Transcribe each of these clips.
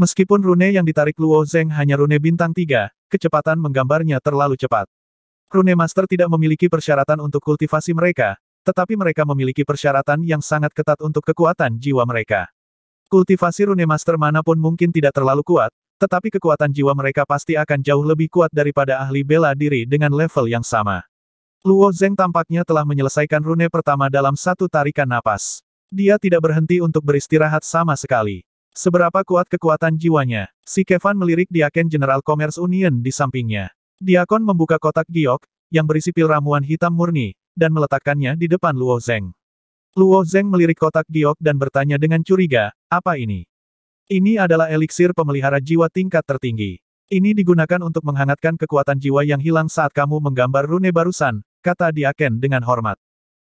Meskipun rune yang ditarik Luo Zeng hanya rune bintang tiga, kecepatan menggambarnya terlalu cepat. Rune Master tidak memiliki persyaratan untuk kultivasi mereka, tetapi mereka memiliki persyaratan yang sangat ketat untuk kekuatan jiwa mereka. Kultivasi rune master manapun mungkin tidak terlalu kuat, tetapi kekuatan jiwa mereka pasti akan jauh lebih kuat daripada ahli bela diri dengan level yang sama. Luo Zeng tampaknya telah menyelesaikan rune pertama dalam satu tarikan napas. Dia tidak berhenti untuk beristirahat sama sekali. Seberapa kuat kekuatan jiwanya? Si Kevin melirik Diaken General Commerce Union di sampingnya. Diakon membuka kotak giok, yang berisi pil ramuan hitam murni, dan meletakkannya di depan Luo Zeng. Luo Zeng melirik kotak giok dan bertanya dengan curiga, apa ini? Ini adalah eliksir pemelihara jiwa tingkat tertinggi. Ini digunakan untuk menghangatkan kekuatan jiwa yang hilang saat kamu menggambar rune barusan, kata Diaken dengan hormat.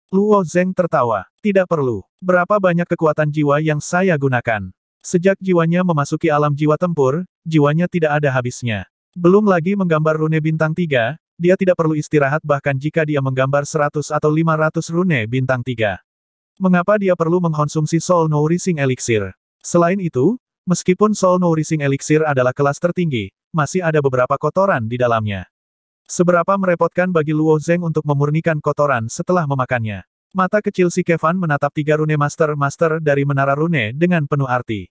Luo Zeng tertawa. Tidak perlu. Berapa banyak kekuatan jiwa yang saya gunakan? Sejak jiwanya memasuki alam jiwa tempur, jiwanya tidak ada habisnya. Belum lagi menggambar rune bintang tiga, dia tidak perlu istirahat bahkan jika dia menggambar seratus atau lima ratus rune bintang tiga. Mengapa dia perlu mengkonsumsi Soul Nourishing Elixir? Selain itu, meskipun Soul Nourishing Elixir adalah kelas tertinggi, masih ada beberapa kotoran di dalamnya. Seberapa merepotkan bagi Luo Zeng untuk memurnikan kotoran setelah memakannya. Mata kecil si Kevan menatap tiga rune master-master dari menara rune dengan penuh arti.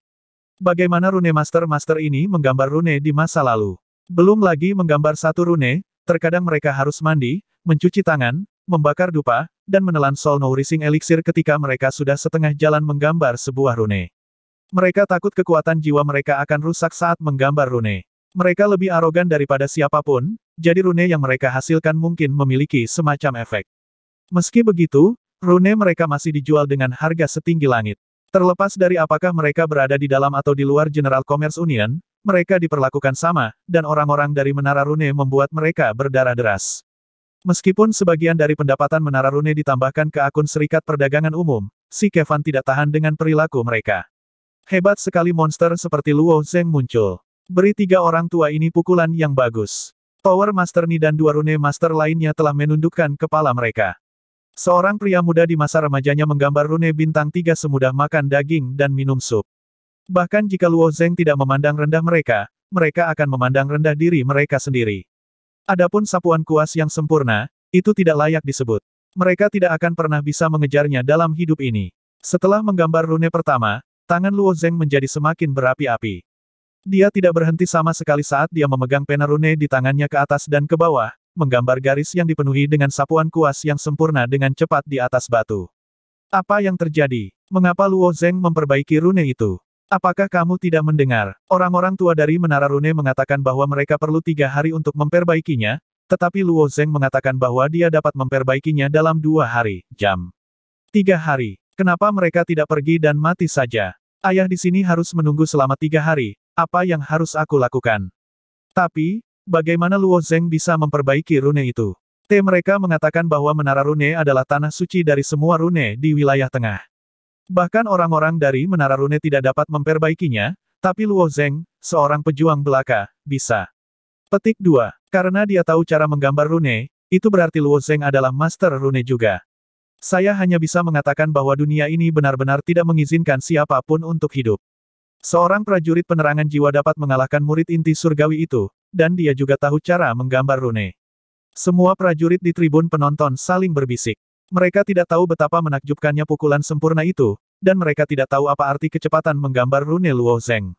Bagaimana rune master-master ini menggambar rune di masa lalu. Belum lagi menggambar satu rune, terkadang mereka harus mandi, mencuci tangan, membakar dupa, dan menelan soul Nourishing elixir ketika mereka sudah setengah jalan menggambar sebuah rune. Mereka takut kekuatan jiwa mereka akan rusak saat menggambar rune. Mereka lebih arogan daripada siapapun, jadi rune yang mereka hasilkan mungkin memiliki semacam efek. Meski begitu, Rune mereka masih dijual dengan harga setinggi langit. Terlepas dari apakah mereka berada di dalam atau di luar General Commerce Union, mereka diperlakukan sama, dan orang-orang dari Menara Rune membuat mereka berdarah deras. Meskipun sebagian dari pendapatan Menara Rune ditambahkan ke akun Serikat Perdagangan Umum, si Kevin tidak tahan dengan perilaku mereka. Hebat sekali monster seperti Luo Zeng muncul. Beri tiga orang tua ini pukulan yang bagus. Tower Master Ni dan dua Rune Master lainnya telah menundukkan kepala mereka. Seorang pria muda di masa remajanya menggambar rune bintang tiga semudah makan daging dan minum sup. Bahkan jika Luo Zeng tidak memandang rendah mereka, mereka akan memandang rendah diri mereka sendiri. Adapun sapuan kuas yang sempurna, itu tidak layak disebut. Mereka tidak akan pernah bisa mengejarnya dalam hidup ini. Setelah menggambar rune pertama, tangan Luo Zeng menjadi semakin berapi-api. Dia tidak berhenti sama sekali saat dia memegang pena rune di tangannya ke atas dan ke bawah, menggambar garis yang dipenuhi dengan sapuan kuas yang sempurna dengan cepat di atas batu. Apa yang terjadi? Mengapa Luo Zeng memperbaiki rune itu? Apakah kamu tidak mendengar? Orang-orang tua dari Menara Rune mengatakan bahwa mereka perlu tiga hari untuk memperbaikinya, tetapi Luo Zeng mengatakan bahwa dia dapat memperbaikinya dalam dua hari, jam. Tiga hari. Kenapa mereka tidak pergi dan mati saja? Ayah di sini harus menunggu selama tiga hari, apa yang harus aku lakukan? Tapi, Bagaimana Luo Zeng bisa memperbaiki rune itu? T mereka mengatakan bahwa Menara Rune adalah tanah suci dari semua rune di wilayah tengah. Bahkan orang-orang dari Menara Rune tidak dapat memperbaikinya, tapi Luo Zeng, seorang pejuang belaka, bisa. Petik 2. Karena dia tahu cara menggambar rune, itu berarti Luo Zeng adalah master rune juga. Saya hanya bisa mengatakan bahwa dunia ini benar-benar tidak mengizinkan siapapun untuk hidup. Seorang prajurit penerangan jiwa dapat mengalahkan murid inti surgawi itu, dan dia juga tahu cara menggambar rune. Semua prajurit di tribun penonton saling berbisik. Mereka tidak tahu betapa menakjubkannya pukulan sempurna itu, dan mereka tidak tahu apa arti kecepatan menggambar rune Luo Zeng.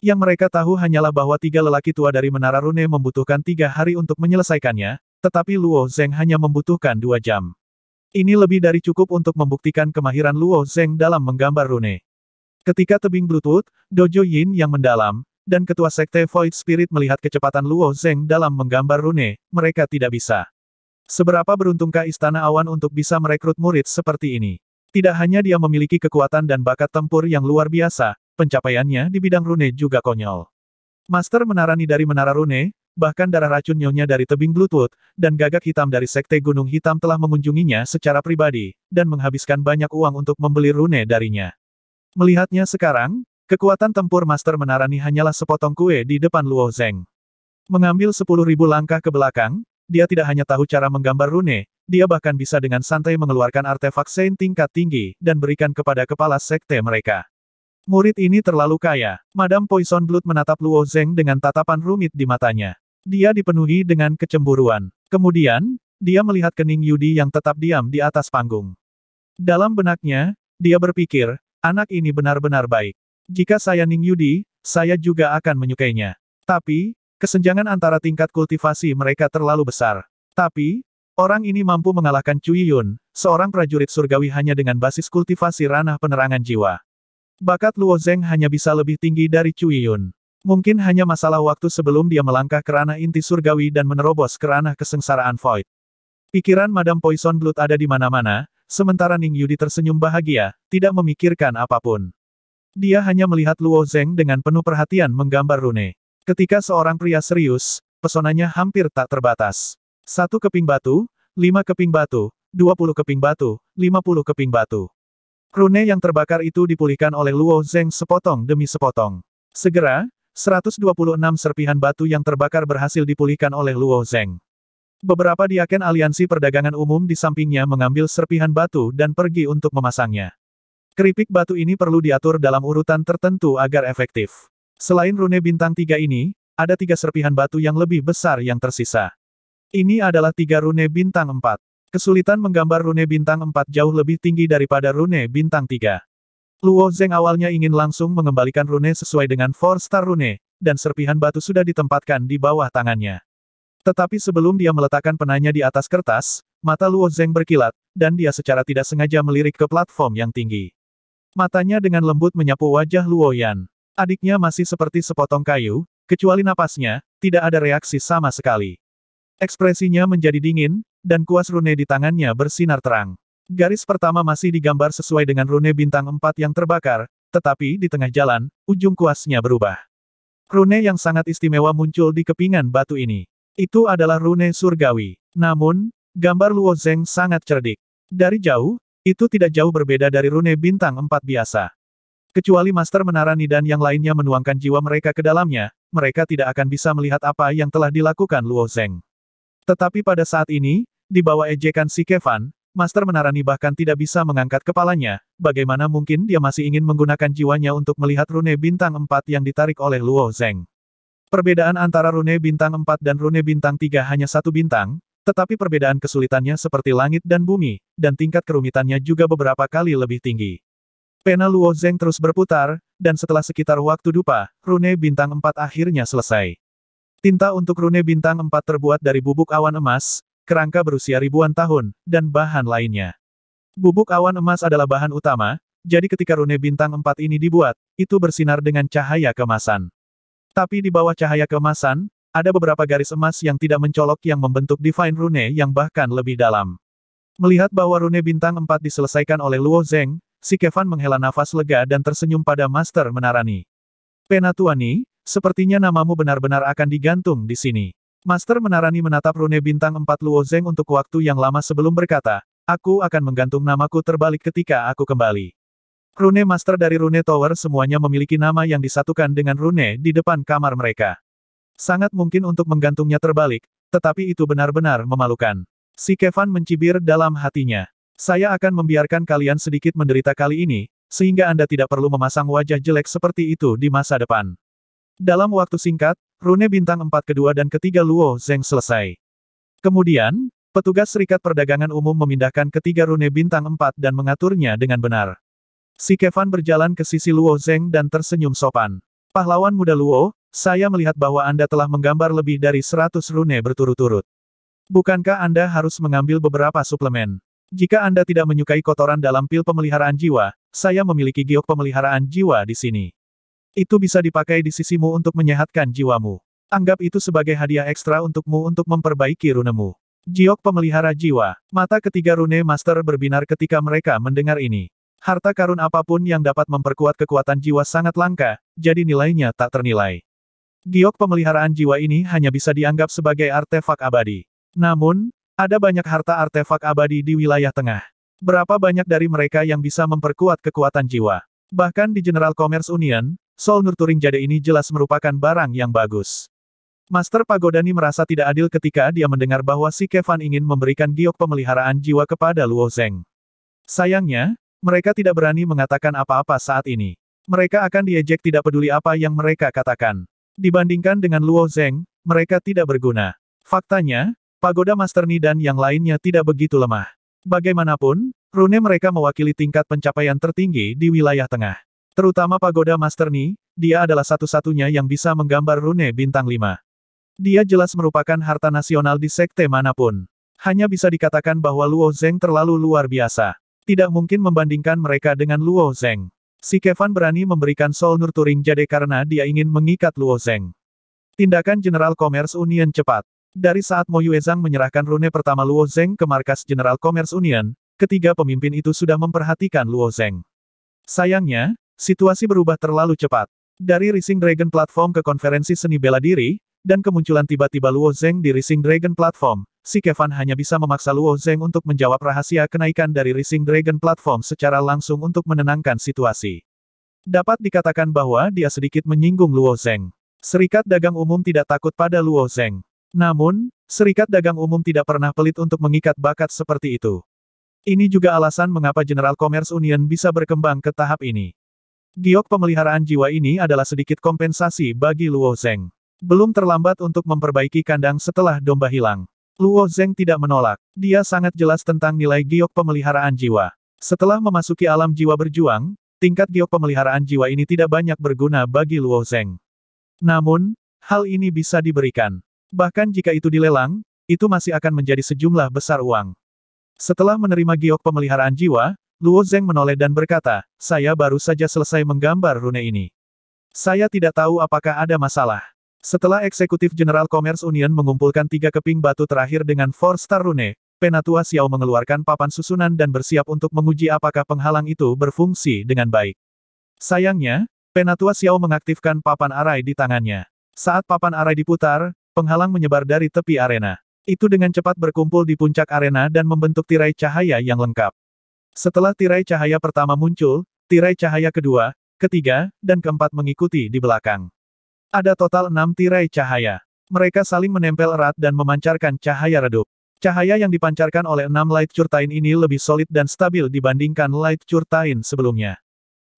Yang mereka tahu hanyalah bahwa tiga lelaki tua dari Menara Rune membutuhkan tiga hari untuk menyelesaikannya, tetapi Luo Zeng hanya membutuhkan dua jam. Ini lebih dari cukup untuk membuktikan kemahiran Luo Zeng dalam menggambar rune. Ketika tebing Bluetooth, Dojo Yin yang mendalam, dan ketua sekte Void Spirit melihat kecepatan Luo Zeng dalam menggambar rune, mereka tidak bisa. Seberapa beruntungkah Istana Awan untuk bisa merekrut murid seperti ini? Tidak hanya dia memiliki kekuatan dan bakat tempur yang luar biasa, pencapaiannya di bidang rune juga konyol. Master Menarani dari Menara Rune, bahkan darah racun nyonya dari tebing Bluetooth, dan gagak hitam dari Sekte Gunung Hitam telah mengunjunginya secara pribadi, dan menghabiskan banyak uang untuk membeli rune darinya. Melihatnya sekarang, kekuatan tempur Master Menarani hanyalah sepotong kue di depan Luo Zeng. Mengambil sepuluh ribu langkah ke belakang, dia tidak hanya tahu cara menggambar rune, dia bahkan bisa dengan santai mengeluarkan artefak saint tingkat tinggi dan berikan kepada kepala sekte mereka. Murid ini terlalu kaya. Madam Poison Blood menatap Luo Zeng dengan tatapan rumit di matanya. Dia dipenuhi dengan kecemburuan. Kemudian, dia melihat kening Yudi yang tetap diam di atas panggung. Dalam benaknya, dia berpikir, Anak ini benar-benar baik. Jika saya Ning Yudi, saya juga akan menyukainya. Tapi, kesenjangan antara tingkat kultivasi mereka terlalu besar. Tapi, orang ini mampu mengalahkan Cui Yun, seorang prajurit surgawi hanya dengan basis kultivasi ranah penerangan jiwa. Bakat Luo Zeng hanya bisa lebih tinggi dari Cui Yun. Mungkin hanya masalah waktu sebelum dia melangkah ke ranah inti surgawi dan menerobos ke ranah kesengsaraan void. Pikiran Madam Poison Blood ada di mana-mana, sementara Ning Yudi tersenyum bahagia, tidak memikirkan apapun. Dia hanya melihat Luo Zeng dengan penuh perhatian menggambar rune. Ketika seorang pria serius, pesonanya hampir tak terbatas. Satu keping batu, lima keping batu, dua puluh keping batu, lima puluh keping batu. Rune yang terbakar itu dipulihkan oleh Luo Zeng sepotong demi sepotong. Segera, 126 serpihan batu yang terbakar berhasil dipulihkan oleh Luo Zeng. Beberapa diaken aliansi perdagangan umum di sampingnya mengambil serpihan batu dan pergi untuk memasangnya. Keripik batu ini perlu diatur dalam urutan tertentu agar efektif. Selain rune bintang tiga ini, ada tiga serpihan batu yang lebih besar yang tersisa. Ini adalah tiga rune bintang empat. Kesulitan menggambar rune bintang empat jauh lebih tinggi daripada rune bintang tiga. Luo Zeng awalnya ingin langsung mengembalikan rune sesuai dengan Four Star Rune, dan serpihan batu sudah ditempatkan di bawah tangannya. Tetapi sebelum dia meletakkan penanya di atas kertas, mata Luo Zeng berkilat, dan dia secara tidak sengaja melirik ke platform yang tinggi. Matanya dengan lembut menyapu wajah Luo Yan. Adiknya masih seperti sepotong kayu, kecuali napasnya, tidak ada reaksi sama sekali. Ekspresinya menjadi dingin, dan kuas rune di tangannya bersinar terang. Garis pertama masih digambar sesuai dengan rune bintang empat yang terbakar, tetapi di tengah jalan, ujung kuasnya berubah. Rune yang sangat istimewa muncul di kepingan batu ini. Itu adalah rune surgawi. Namun, gambar Luo Zeng sangat cerdik. Dari jauh, itu tidak jauh berbeda dari rune bintang empat biasa. Kecuali Master Menara Nidan yang lainnya menuangkan jiwa mereka ke dalamnya, mereka tidak akan bisa melihat apa yang telah dilakukan Luo Zeng. Tetapi pada saat ini, di bawah ejekan si Kevan, Master Menara Menarani bahkan tidak bisa mengangkat kepalanya, bagaimana mungkin dia masih ingin menggunakan jiwanya untuk melihat rune bintang empat yang ditarik oleh Luo Zeng. Perbedaan antara rune bintang 4 dan rune bintang 3 hanya satu bintang, tetapi perbedaan kesulitannya seperti langit dan bumi, dan tingkat kerumitannya juga beberapa kali lebih tinggi. Pena Luo Zeng terus berputar, dan setelah sekitar waktu dupa, rune bintang 4 akhirnya selesai. Tinta untuk rune bintang 4 terbuat dari bubuk awan emas, kerangka berusia ribuan tahun, dan bahan lainnya. Bubuk awan emas adalah bahan utama, jadi ketika rune bintang 4 ini dibuat, itu bersinar dengan cahaya kemasan. Tapi di bawah cahaya kemasan, ada beberapa garis emas yang tidak mencolok yang membentuk Divine Rune yang bahkan lebih dalam. Melihat bahwa rune bintang 4 diselesaikan oleh Luo Zeng, si Kevan menghela nafas lega dan tersenyum pada Master Menarani. Penatuani, sepertinya namamu benar-benar akan digantung di sini. Master Menarani menatap rune bintang 4 Luo Zeng untuk waktu yang lama sebelum berkata, aku akan menggantung namaku terbalik ketika aku kembali. Rune Master dari Rune Tower semuanya memiliki nama yang disatukan dengan rune di depan kamar mereka. Sangat mungkin untuk menggantungnya terbalik, tetapi itu benar-benar memalukan. Si Kevan mencibir dalam hatinya. Saya akan membiarkan kalian sedikit menderita kali ini, sehingga Anda tidak perlu memasang wajah jelek seperti itu di masa depan. Dalam waktu singkat, rune bintang 4 kedua dan ketiga Luo Zeng selesai. Kemudian, petugas Serikat Perdagangan Umum memindahkan ketiga rune bintang 4 dan mengaturnya dengan benar. Si Kevin berjalan ke sisi Luo Zeng dan tersenyum sopan. Pahlawan muda Luo, saya melihat bahwa Anda telah menggambar lebih dari 100 rune berturut-turut. Bukankah Anda harus mengambil beberapa suplemen? Jika Anda tidak menyukai kotoran dalam pil pemeliharaan jiwa, saya memiliki giok pemeliharaan jiwa di sini. Itu bisa dipakai di sisimu untuk menyehatkan jiwamu. Anggap itu sebagai hadiah ekstra untukmu untuk memperbaiki runemu. Giok pemelihara jiwa, mata ketiga rune master berbinar ketika mereka mendengar ini. Harta karun apapun yang dapat memperkuat kekuatan jiwa sangat langka, jadi nilainya tak ternilai. Giok pemeliharaan jiwa ini hanya bisa dianggap sebagai artefak abadi. Namun, ada banyak harta artefak abadi di wilayah tengah. Berapa banyak dari mereka yang bisa memperkuat kekuatan jiwa? Bahkan di General Commerce Union, Sol Nurturing Jade ini jelas merupakan barang yang bagus. Master Pagodani merasa tidak adil ketika dia mendengar bahwa si Kevan ingin memberikan giok pemeliharaan jiwa kepada Luo Zeng. Sayangnya, mereka tidak berani mengatakan apa-apa saat ini. Mereka akan diejek tidak peduli apa yang mereka katakan. Dibandingkan dengan Luo Zeng, mereka tidak berguna. Faktanya, Pagoda Master Ni dan yang lainnya tidak begitu lemah. Bagaimanapun, rune mereka mewakili tingkat pencapaian tertinggi di wilayah tengah. Terutama Pagoda Master Ni, dia adalah satu-satunya yang bisa menggambar rune bintang 5. Dia jelas merupakan harta nasional di sekte manapun. Hanya bisa dikatakan bahwa Luo Zeng terlalu luar biasa. Tidak mungkin membandingkan mereka dengan Luo Zeng. Si Kevin berani memberikan Soul Nurturing Jade karena dia ingin mengikat Luo Zeng. Tindakan General Commerce Union cepat. Dari saat Mo Yuezhang menyerahkan rune pertama Luo Zeng ke markas General Commerce Union, ketiga pemimpin itu sudah memperhatikan Luo Zeng. Sayangnya, situasi berubah terlalu cepat. Dari Rising Dragon Platform ke konferensi seni bela diri, dan kemunculan tiba-tiba Luo Zeng di Rising Dragon Platform, si Kevin hanya bisa memaksa Luo Zeng untuk menjawab rahasia kenaikan dari Rising Dragon Platform secara langsung untuk menenangkan situasi. Dapat dikatakan bahwa dia sedikit menyinggung Luo Zeng. Serikat Dagang Umum tidak takut pada Luo Zeng. Namun, Serikat Dagang Umum tidak pernah pelit untuk mengikat bakat seperti itu. Ini juga alasan mengapa General Commerce Union bisa berkembang ke tahap ini. Giok pemeliharaan jiwa ini adalah sedikit kompensasi bagi Luo Zeng. Belum terlambat untuk memperbaiki kandang setelah domba hilang. Luo Zeng tidak menolak. Dia sangat jelas tentang nilai giok pemeliharaan jiwa. Setelah memasuki alam jiwa berjuang, tingkat giok pemeliharaan jiwa ini tidak banyak berguna bagi Luo Zeng. Namun, hal ini bisa diberikan. Bahkan jika itu dilelang, itu masih akan menjadi sejumlah besar uang. Setelah menerima giok pemeliharaan jiwa, Luo Zeng menoleh dan berkata, saya baru saja selesai menggambar rune ini. Saya tidak tahu apakah ada masalah. Setelah eksekutif General Commerce Union mengumpulkan tiga keping batu terakhir dengan Four Star Rune, Penatua Xiao mengeluarkan papan susunan dan bersiap untuk menguji apakah penghalang itu berfungsi dengan baik. Sayangnya, Penatua Xiao mengaktifkan papan arai di tangannya. Saat papan arai diputar, penghalang menyebar dari tepi arena. Itu dengan cepat berkumpul di puncak arena dan membentuk tirai cahaya yang lengkap. Setelah tirai cahaya pertama muncul, tirai cahaya kedua, ketiga, dan keempat mengikuti di belakang. Ada total enam tirai cahaya. Mereka saling menempel erat dan memancarkan cahaya redup. Cahaya yang dipancarkan oleh enam Light Curtain ini lebih solid dan stabil dibandingkan Light Curtain sebelumnya.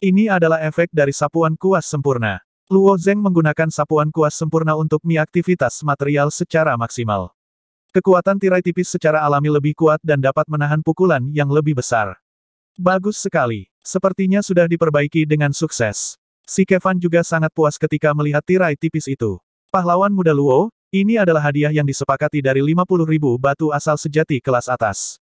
Ini adalah efek dari sapuan kuas sempurna. Luo Zeng menggunakan sapuan kuas sempurna untuk miaktivitas material secara maksimal. Kekuatan tirai tipis secara alami lebih kuat dan dapat menahan pukulan yang lebih besar. Bagus sekali. Sepertinya sudah diperbaiki dengan sukses. Si Kevin juga sangat puas ketika melihat tirai tipis itu. Pahlawan muda Luo, ini adalah hadiah yang disepakati dari 50 ribu batu asal sejati kelas atas.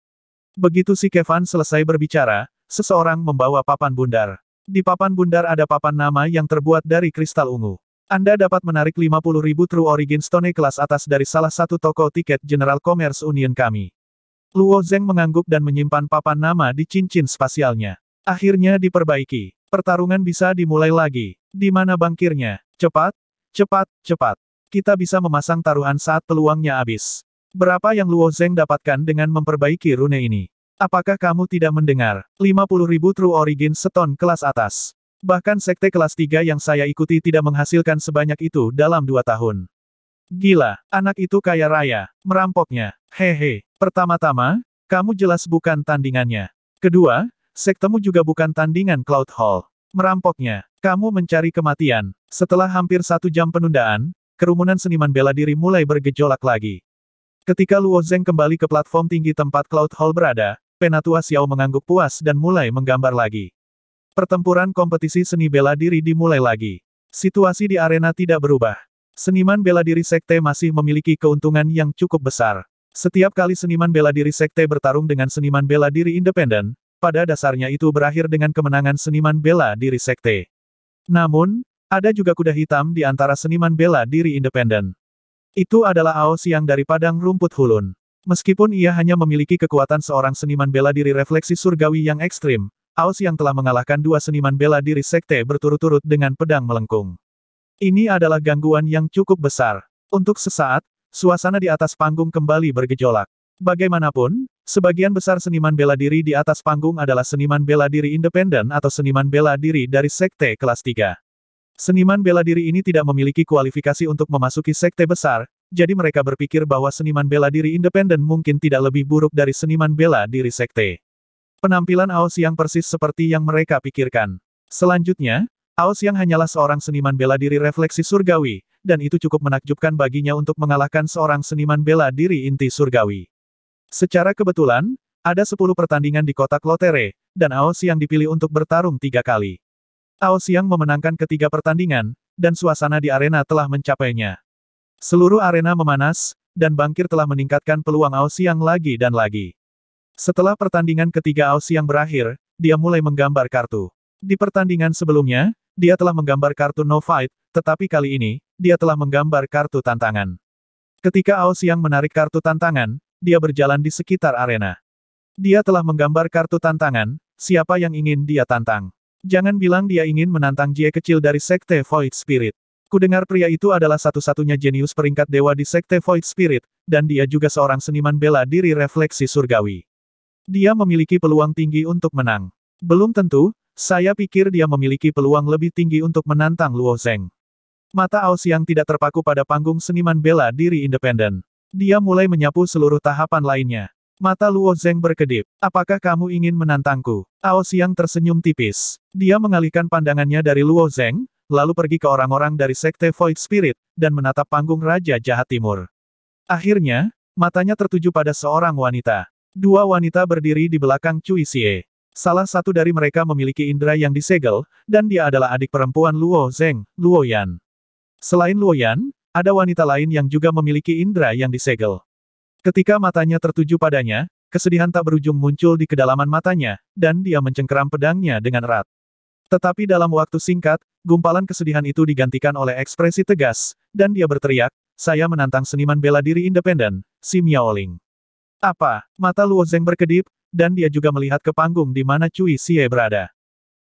Begitu si Kevin selesai berbicara, seseorang membawa papan bundar. Di papan bundar ada papan nama yang terbuat dari kristal ungu. Anda dapat menarik 50 ribu True Origin Stone kelas atas dari salah satu toko tiket General Commerce Union kami. Luo Zeng mengangguk dan menyimpan papan nama di cincin spasialnya. Akhirnya diperbaiki. Pertarungan bisa dimulai lagi. Di mana bangkirnya? Cepat, cepat, cepat. Kita bisa memasang taruhan saat peluangnya habis. Berapa yang Luo Zeng dapatkan dengan memperbaiki rune ini? Apakah kamu tidak mendengar? ribu True Origin Seton kelas atas. Bahkan sekte kelas 3 yang saya ikuti tidak menghasilkan sebanyak itu dalam dua tahun. Gila, anak itu kaya raya, merampoknya. Hehe, pertama-tama, kamu jelas bukan tandingannya. Kedua, sektemu juga bukan tandingan Cloud Hall. Merampoknya, kamu mencari kematian. Setelah hampir satu jam penundaan, kerumunan seniman bela diri mulai bergejolak lagi. Ketika Luo Zeng kembali ke platform tinggi tempat Cloud Hall berada, Penatua Xiao mengangguk puas dan mulai menggambar lagi. Pertempuran kompetisi seni bela diri dimulai lagi. Situasi di arena tidak berubah. Seniman bela diri sekte masih memiliki keuntungan yang cukup besar. Setiap kali seniman bela diri sekte bertarung dengan seniman bela diri independen, pada dasarnya itu berakhir dengan kemenangan seniman bela diri sekte. Namun, ada juga kuda hitam di antara seniman bela diri independen. Itu adalah Ao Siang dari Padang Rumput Hulun. Meskipun ia hanya memiliki kekuatan seorang seniman bela diri refleksi surgawi yang ekstrim, Ao Siang telah mengalahkan dua seniman bela diri sekte berturut-turut dengan pedang melengkung. Ini adalah gangguan yang cukup besar. Untuk sesaat, suasana di atas panggung kembali bergejolak. Bagaimanapun, Sebagian besar seniman bela diri di atas panggung adalah seniman bela diri independen atau seniman bela diri dari sekte kelas 3. Seniman bela diri ini tidak memiliki kualifikasi untuk memasuki sekte besar, jadi mereka berpikir bahwa seniman bela diri independen mungkin tidak lebih buruk dari seniman bela diri sekte. Penampilan Aos yang persis seperti yang mereka pikirkan. Selanjutnya, Aos yang hanyalah seorang seniman bela diri refleksi surgawi, dan itu cukup menakjubkan baginya untuk mengalahkan seorang seniman bela diri inti surgawi. Secara kebetulan, ada 10 pertandingan di kotak lotere, dan Ao Siang dipilih untuk bertarung tiga kali. Ao Siang memenangkan ketiga pertandingan, dan suasana di arena telah mencapainya. Seluruh arena memanas, dan bangkir telah meningkatkan peluang Ao Siang lagi dan lagi. Setelah pertandingan ketiga Ao Siang berakhir, dia mulai menggambar kartu. Di pertandingan sebelumnya, dia telah menggambar kartu no fight, tetapi kali ini, dia telah menggambar kartu tantangan. Ketika Ao Siang menarik kartu tantangan, dia berjalan di sekitar arena. Dia telah menggambar kartu tantangan, siapa yang ingin dia tantang. Jangan bilang dia ingin menantang Jie kecil dari Sekte Void Spirit. Kudengar pria itu adalah satu-satunya jenius peringkat dewa di Sekte Void Spirit, dan dia juga seorang seniman bela diri refleksi surgawi. Dia memiliki peluang tinggi untuk menang. Belum tentu, saya pikir dia memiliki peluang lebih tinggi untuk menantang Luo Zeng. Mata Aos yang tidak terpaku pada panggung seniman bela diri independen. Dia mulai menyapu seluruh tahapan lainnya. Mata Luo Zeng berkedip. Apakah kamu ingin menantangku? Ao Xiang tersenyum tipis. Dia mengalihkan pandangannya dari Luo Zeng, lalu pergi ke orang-orang dari Sekte Void Spirit, dan menatap panggung Raja Jahat Timur. Akhirnya, matanya tertuju pada seorang wanita. Dua wanita berdiri di belakang Cui Xie. Salah satu dari mereka memiliki indera yang disegel, dan dia adalah adik perempuan Luo Zeng, Luo Yan. Selain Luo Yan, ada wanita lain yang juga memiliki indera yang disegel. Ketika matanya tertuju padanya, kesedihan tak berujung muncul di kedalaman matanya, dan dia mencengkeram pedangnya dengan erat. Tetapi dalam waktu singkat, gumpalan kesedihan itu digantikan oleh ekspresi tegas, dan dia berteriak, saya menantang seniman bela diri independen, si Miaoling. Apa? Mata Luo Zeng berkedip, dan dia juga melihat ke panggung di mana Cui Xie berada.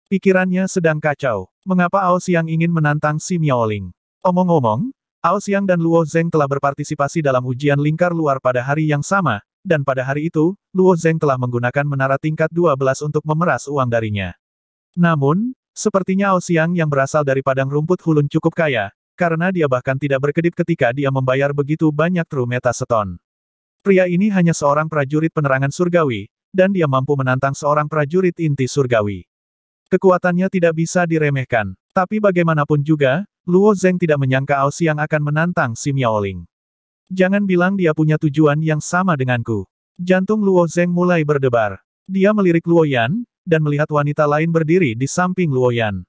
Pikirannya sedang kacau. Mengapa Ao Siang ingin menantang si Miaoling? Omong-omong, Ao Xiang dan Luo Zeng telah berpartisipasi dalam ujian lingkar luar pada hari yang sama, dan pada hari itu, Luo Zeng telah menggunakan menara tingkat 12 untuk memeras uang darinya. Namun, sepertinya Ao Xiang yang berasal dari padang rumput hulun cukup kaya, karena dia bahkan tidak berkedip ketika dia membayar begitu banyak true meta Pria ini hanya seorang prajurit penerangan surgawi, dan dia mampu menantang seorang prajurit inti surgawi. Kekuatannya tidak bisa diremehkan. Tapi bagaimanapun juga, Luo Zeng tidak menyangka Ao Xiang akan menantang si Miaoling. Jangan bilang dia punya tujuan yang sama denganku. Jantung Luo Zeng mulai berdebar. Dia melirik Luo Yan, dan melihat wanita lain berdiri di samping Luo Yan.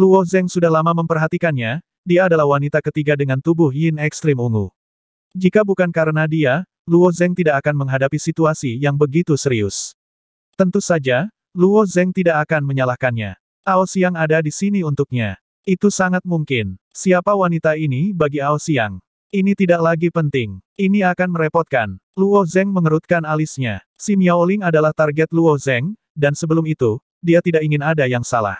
Luo Zeng sudah lama memperhatikannya, dia adalah wanita ketiga dengan tubuh yin ekstrim ungu. Jika bukan karena dia, Luo Zeng tidak akan menghadapi situasi yang begitu serius. Tentu saja, Luo Zeng tidak akan menyalahkannya. Ao Xiang ada di sini untuknya. Itu sangat mungkin. Siapa wanita ini bagi Ao Xiang? Ini tidak lagi penting. Ini akan merepotkan. Luo Zeng mengerutkan alisnya. Si Miaoling adalah target Luo Zeng, dan sebelum itu, dia tidak ingin ada yang salah.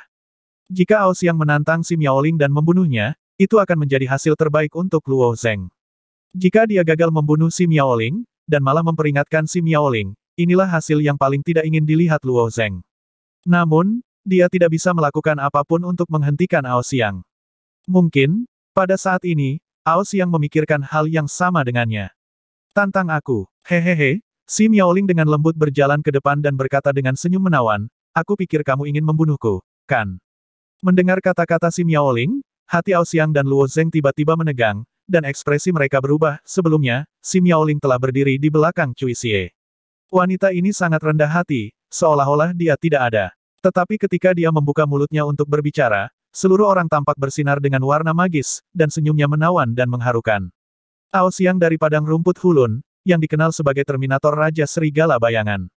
Jika Ao Xiang menantang si Miaoling dan membunuhnya, itu akan menjadi hasil terbaik untuk Luo Zeng. Jika dia gagal membunuh si Miaoling, dan malah memperingatkan si Miaoling, inilah hasil yang paling tidak ingin dilihat Luo Zeng. Namun, dia tidak bisa melakukan apapun untuk menghentikan Ao Xiang. Mungkin, pada saat ini, Ao Xiang memikirkan hal yang sama dengannya. Tantang aku, hehehe, si Miaoling dengan lembut berjalan ke depan dan berkata dengan senyum menawan, aku pikir kamu ingin membunuhku, kan? Mendengar kata-kata si Miaoling, hati Ao Xiang dan Luo Zeng tiba-tiba menegang, dan ekspresi mereka berubah, sebelumnya, si Miaoling telah berdiri di belakang Cui Xie. Wanita ini sangat rendah hati, seolah-olah dia tidak ada. Tetapi ketika dia membuka mulutnya untuk berbicara, seluruh orang tampak bersinar dengan warna magis, dan senyumnya menawan dan mengharukan. Ao Siang dari padang rumput Hulun, yang dikenal sebagai Terminator Raja Serigala Bayangan.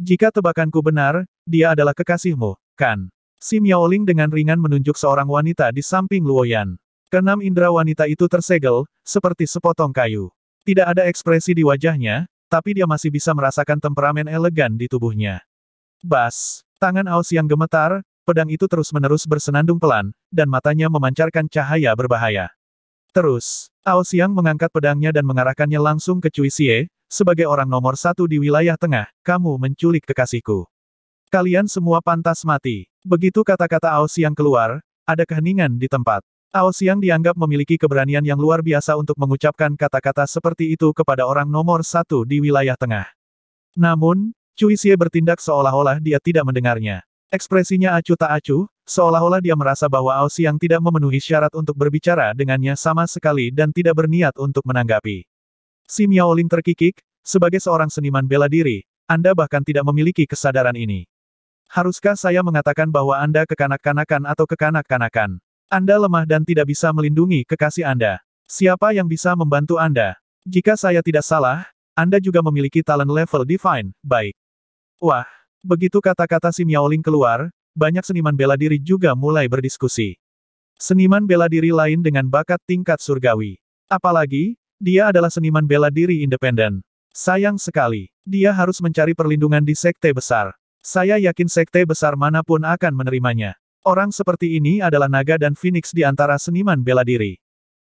Jika tebakanku benar, dia adalah kekasihmu, kan? Si Miaoling dengan ringan menunjuk seorang wanita di samping Luoyan. Kenam indera wanita itu tersegel, seperti sepotong kayu. Tidak ada ekspresi di wajahnya, tapi dia masih bisa merasakan temperamen elegan di tubuhnya. Bas, Tangan Aus yang gemetar, pedang itu terus-menerus bersenandung pelan, dan matanya memancarkan cahaya berbahaya. Terus, Aos Yang mengangkat pedangnya dan mengarahkannya langsung ke Cui Xie, sebagai orang nomor satu di wilayah tengah, kamu menculik kekasihku. Kalian semua pantas mati. Begitu kata-kata Aos Yang keluar, ada keheningan di tempat. Aos Yang dianggap memiliki keberanian yang luar biasa untuk mengucapkan kata-kata seperti itu kepada orang nomor satu di wilayah tengah. Namun, Cui Xie bertindak seolah-olah dia tidak mendengarnya. Ekspresinya acuh tak acuh, seolah-olah dia merasa bahwa Ao Xiang tidak memenuhi syarat untuk berbicara dengannya sama sekali dan tidak berniat untuk menanggapi. Si Ling terkikik, sebagai seorang seniman bela diri, Anda bahkan tidak memiliki kesadaran ini. Haruskah saya mengatakan bahwa Anda kekanak-kanakan atau kekanak-kanakan? Anda lemah dan tidak bisa melindungi kekasih Anda. Siapa yang bisa membantu Anda? Jika saya tidak salah, Anda juga memiliki talent level divine, baik. Wah! Begitu kata-kata si Miaoling keluar, banyak seniman bela diri juga mulai berdiskusi. Seniman bela diri lain dengan bakat tingkat surgawi. Apalagi, dia adalah seniman bela diri independen. Sayang sekali, dia harus mencari perlindungan di sekte besar. Saya yakin sekte besar manapun akan menerimanya. Orang seperti ini adalah naga dan phoenix di antara seniman bela diri.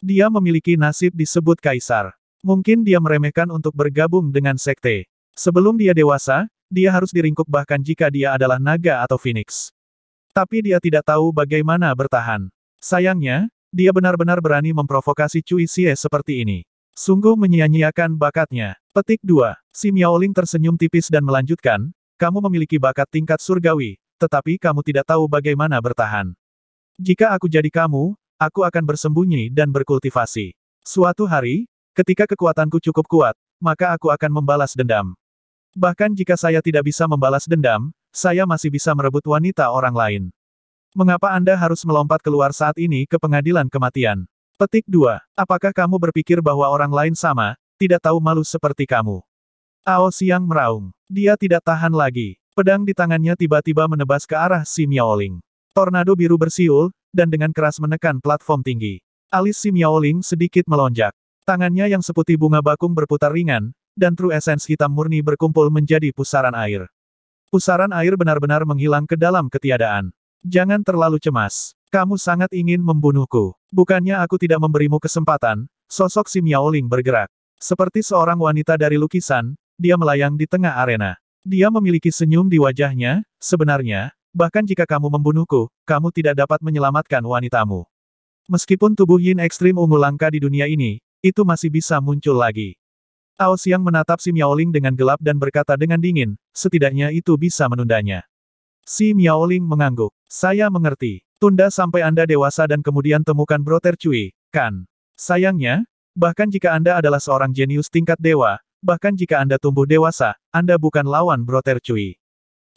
Dia memiliki nasib disebut kaisar. Mungkin dia meremehkan untuk bergabung dengan sekte. Sebelum dia dewasa, dia harus diringkuk bahkan jika dia adalah naga atau phoenix. Tapi dia tidak tahu bagaimana bertahan. Sayangnya, dia benar-benar berani memprovokasi Cui Xie seperti ini. Sungguh menyia-nyiakan bakatnya. Petik 2. Si Miaoling tersenyum tipis dan melanjutkan, kamu memiliki bakat tingkat surgawi, tetapi kamu tidak tahu bagaimana bertahan. Jika aku jadi kamu, aku akan bersembunyi dan berkultivasi. Suatu hari, ketika kekuatanku cukup kuat, maka aku akan membalas dendam. Bahkan jika saya tidak bisa membalas dendam, saya masih bisa merebut wanita orang lain. Mengapa Anda harus melompat keluar saat ini ke pengadilan kematian? Petik 2. Apakah kamu berpikir bahwa orang lain sama, tidak tahu malu seperti kamu? Ao Siang meraung. Dia tidak tahan lagi. Pedang di tangannya tiba-tiba menebas ke arah si Miaoling. Tornado biru bersiul, dan dengan keras menekan platform tinggi. Alis si Miaoling sedikit melonjak. Tangannya yang seputih bunga bakung berputar ringan, dan true essence hitam murni berkumpul menjadi pusaran air. Pusaran air benar-benar menghilang ke dalam ketiadaan. Jangan terlalu cemas. Kamu sangat ingin membunuhku. Bukannya aku tidak memberimu kesempatan, sosok si Miaoling bergerak. Seperti seorang wanita dari lukisan, dia melayang di tengah arena. Dia memiliki senyum di wajahnya, sebenarnya, bahkan jika kamu membunuhku, kamu tidak dapat menyelamatkan wanitamu. Meskipun tubuh Yin ekstrim ungu langka di dunia ini, itu masih bisa muncul lagi. Tao Xiang menatap si Miaoling dengan gelap dan berkata dengan dingin, setidaknya itu bisa menundanya. Si Miaoling mengangguk. Saya mengerti. Tunda sampai Anda dewasa dan kemudian temukan Broter Cui, kan? Sayangnya, bahkan jika Anda adalah seorang jenius tingkat dewa, bahkan jika Anda tumbuh dewasa, Anda bukan lawan Broter Cui.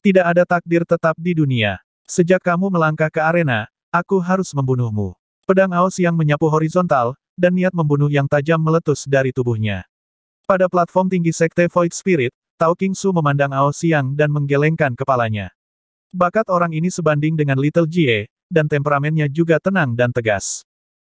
Tidak ada takdir tetap di dunia. Sejak kamu melangkah ke arena, aku harus membunuhmu. Pedang Ao Siang menyapu horizontal, dan niat membunuh yang tajam meletus dari tubuhnya. Pada platform tinggi Sekte Void Spirit, Tao King Su memandang Ao Siang dan menggelengkan kepalanya. Bakat orang ini sebanding dengan Little Jie, dan temperamennya juga tenang dan tegas.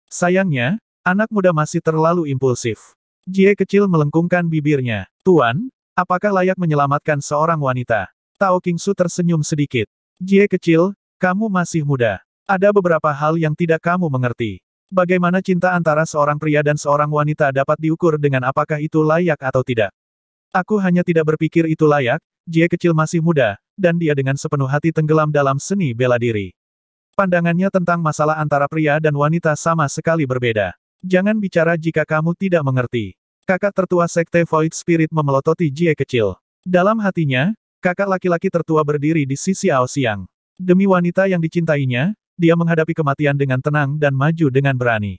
Sayangnya, anak muda masih terlalu impulsif. Jie kecil melengkungkan bibirnya. Tuan, apakah layak menyelamatkan seorang wanita? Tao King Su tersenyum sedikit. Jie kecil, kamu masih muda. Ada beberapa hal yang tidak kamu mengerti. Bagaimana cinta antara seorang pria dan seorang wanita dapat diukur dengan apakah itu layak atau tidak? Aku hanya tidak berpikir itu layak, Jie kecil masih muda, dan dia dengan sepenuh hati tenggelam dalam seni bela diri. Pandangannya tentang masalah antara pria dan wanita sama sekali berbeda. Jangan bicara jika kamu tidak mengerti. Kakak tertua Sekte Void Spirit memelototi Jie kecil. Dalam hatinya, kakak laki-laki tertua berdiri di sisi Ao Siang. Demi wanita yang dicintainya, dia menghadapi kematian dengan tenang dan maju dengan berani.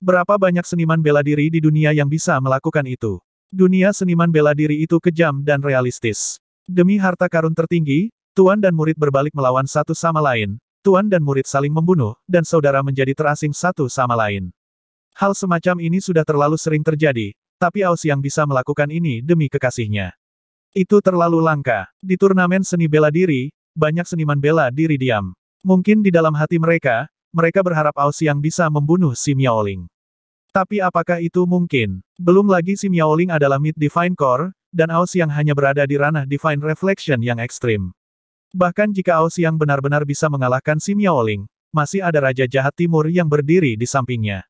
Berapa banyak seniman bela diri di dunia yang bisa melakukan itu? Dunia seniman bela diri itu kejam dan realistis. Demi harta karun tertinggi, tuan dan murid berbalik melawan satu sama lain, tuan dan murid saling membunuh, dan saudara menjadi terasing satu sama lain. Hal semacam ini sudah terlalu sering terjadi, tapi Aus yang bisa melakukan ini demi kekasihnya. Itu terlalu langka. Di turnamen seni bela diri, banyak seniman bela diri diam. Mungkin di dalam hati mereka, mereka berharap Ao yang bisa membunuh si Miaoling. Tapi apakah itu mungkin? Belum lagi si Miaoling adalah mid Divine Core, dan Ao yang hanya berada di ranah Divine Reflection yang ekstrim. Bahkan jika Ao yang benar-benar bisa mengalahkan si Miaoling, masih ada Raja Jahat Timur yang berdiri di sampingnya.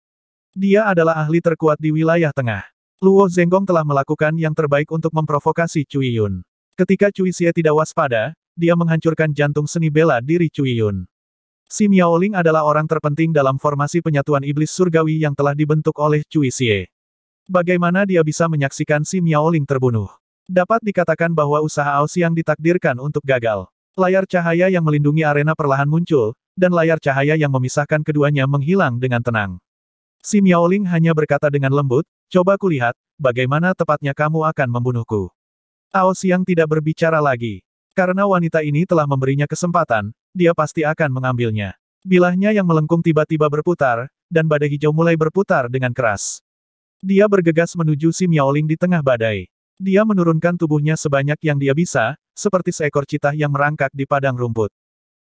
Dia adalah ahli terkuat di wilayah tengah. Luo Zenggong telah melakukan yang terbaik untuk memprovokasi Cui Yun. Ketika Cui Xie tidak waspada, dia menghancurkan jantung seni bela diri Cui Yun. Si Miaoling adalah orang terpenting dalam formasi penyatuan iblis surgawi yang telah dibentuk oleh Cui Xie. Bagaimana dia bisa menyaksikan si Ling terbunuh? Dapat dikatakan bahwa usaha Aosi yang ditakdirkan untuk gagal. Layar cahaya yang melindungi arena perlahan muncul, dan layar cahaya yang memisahkan keduanya menghilang dengan tenang. Si Ling hanya berkata dengan lembut, coba kulihat, bagaimana tepatnya kamu akan membunuhku. Ao Siang tidak berbicara lagi. Karena wanita ini telah memberinya kesempatan, dia pasti akan mengambilnya. Bilahnya yang melengkung tiba-tiba berputar, dan badai hijau mulai berputar dengan keras. Dia bergegas menuju si Miaoling di tengah badai. Dia menurunkan tubuhnya sebanyak yang dia bisa, seperti seekor citah yang merangkak di padang rumput.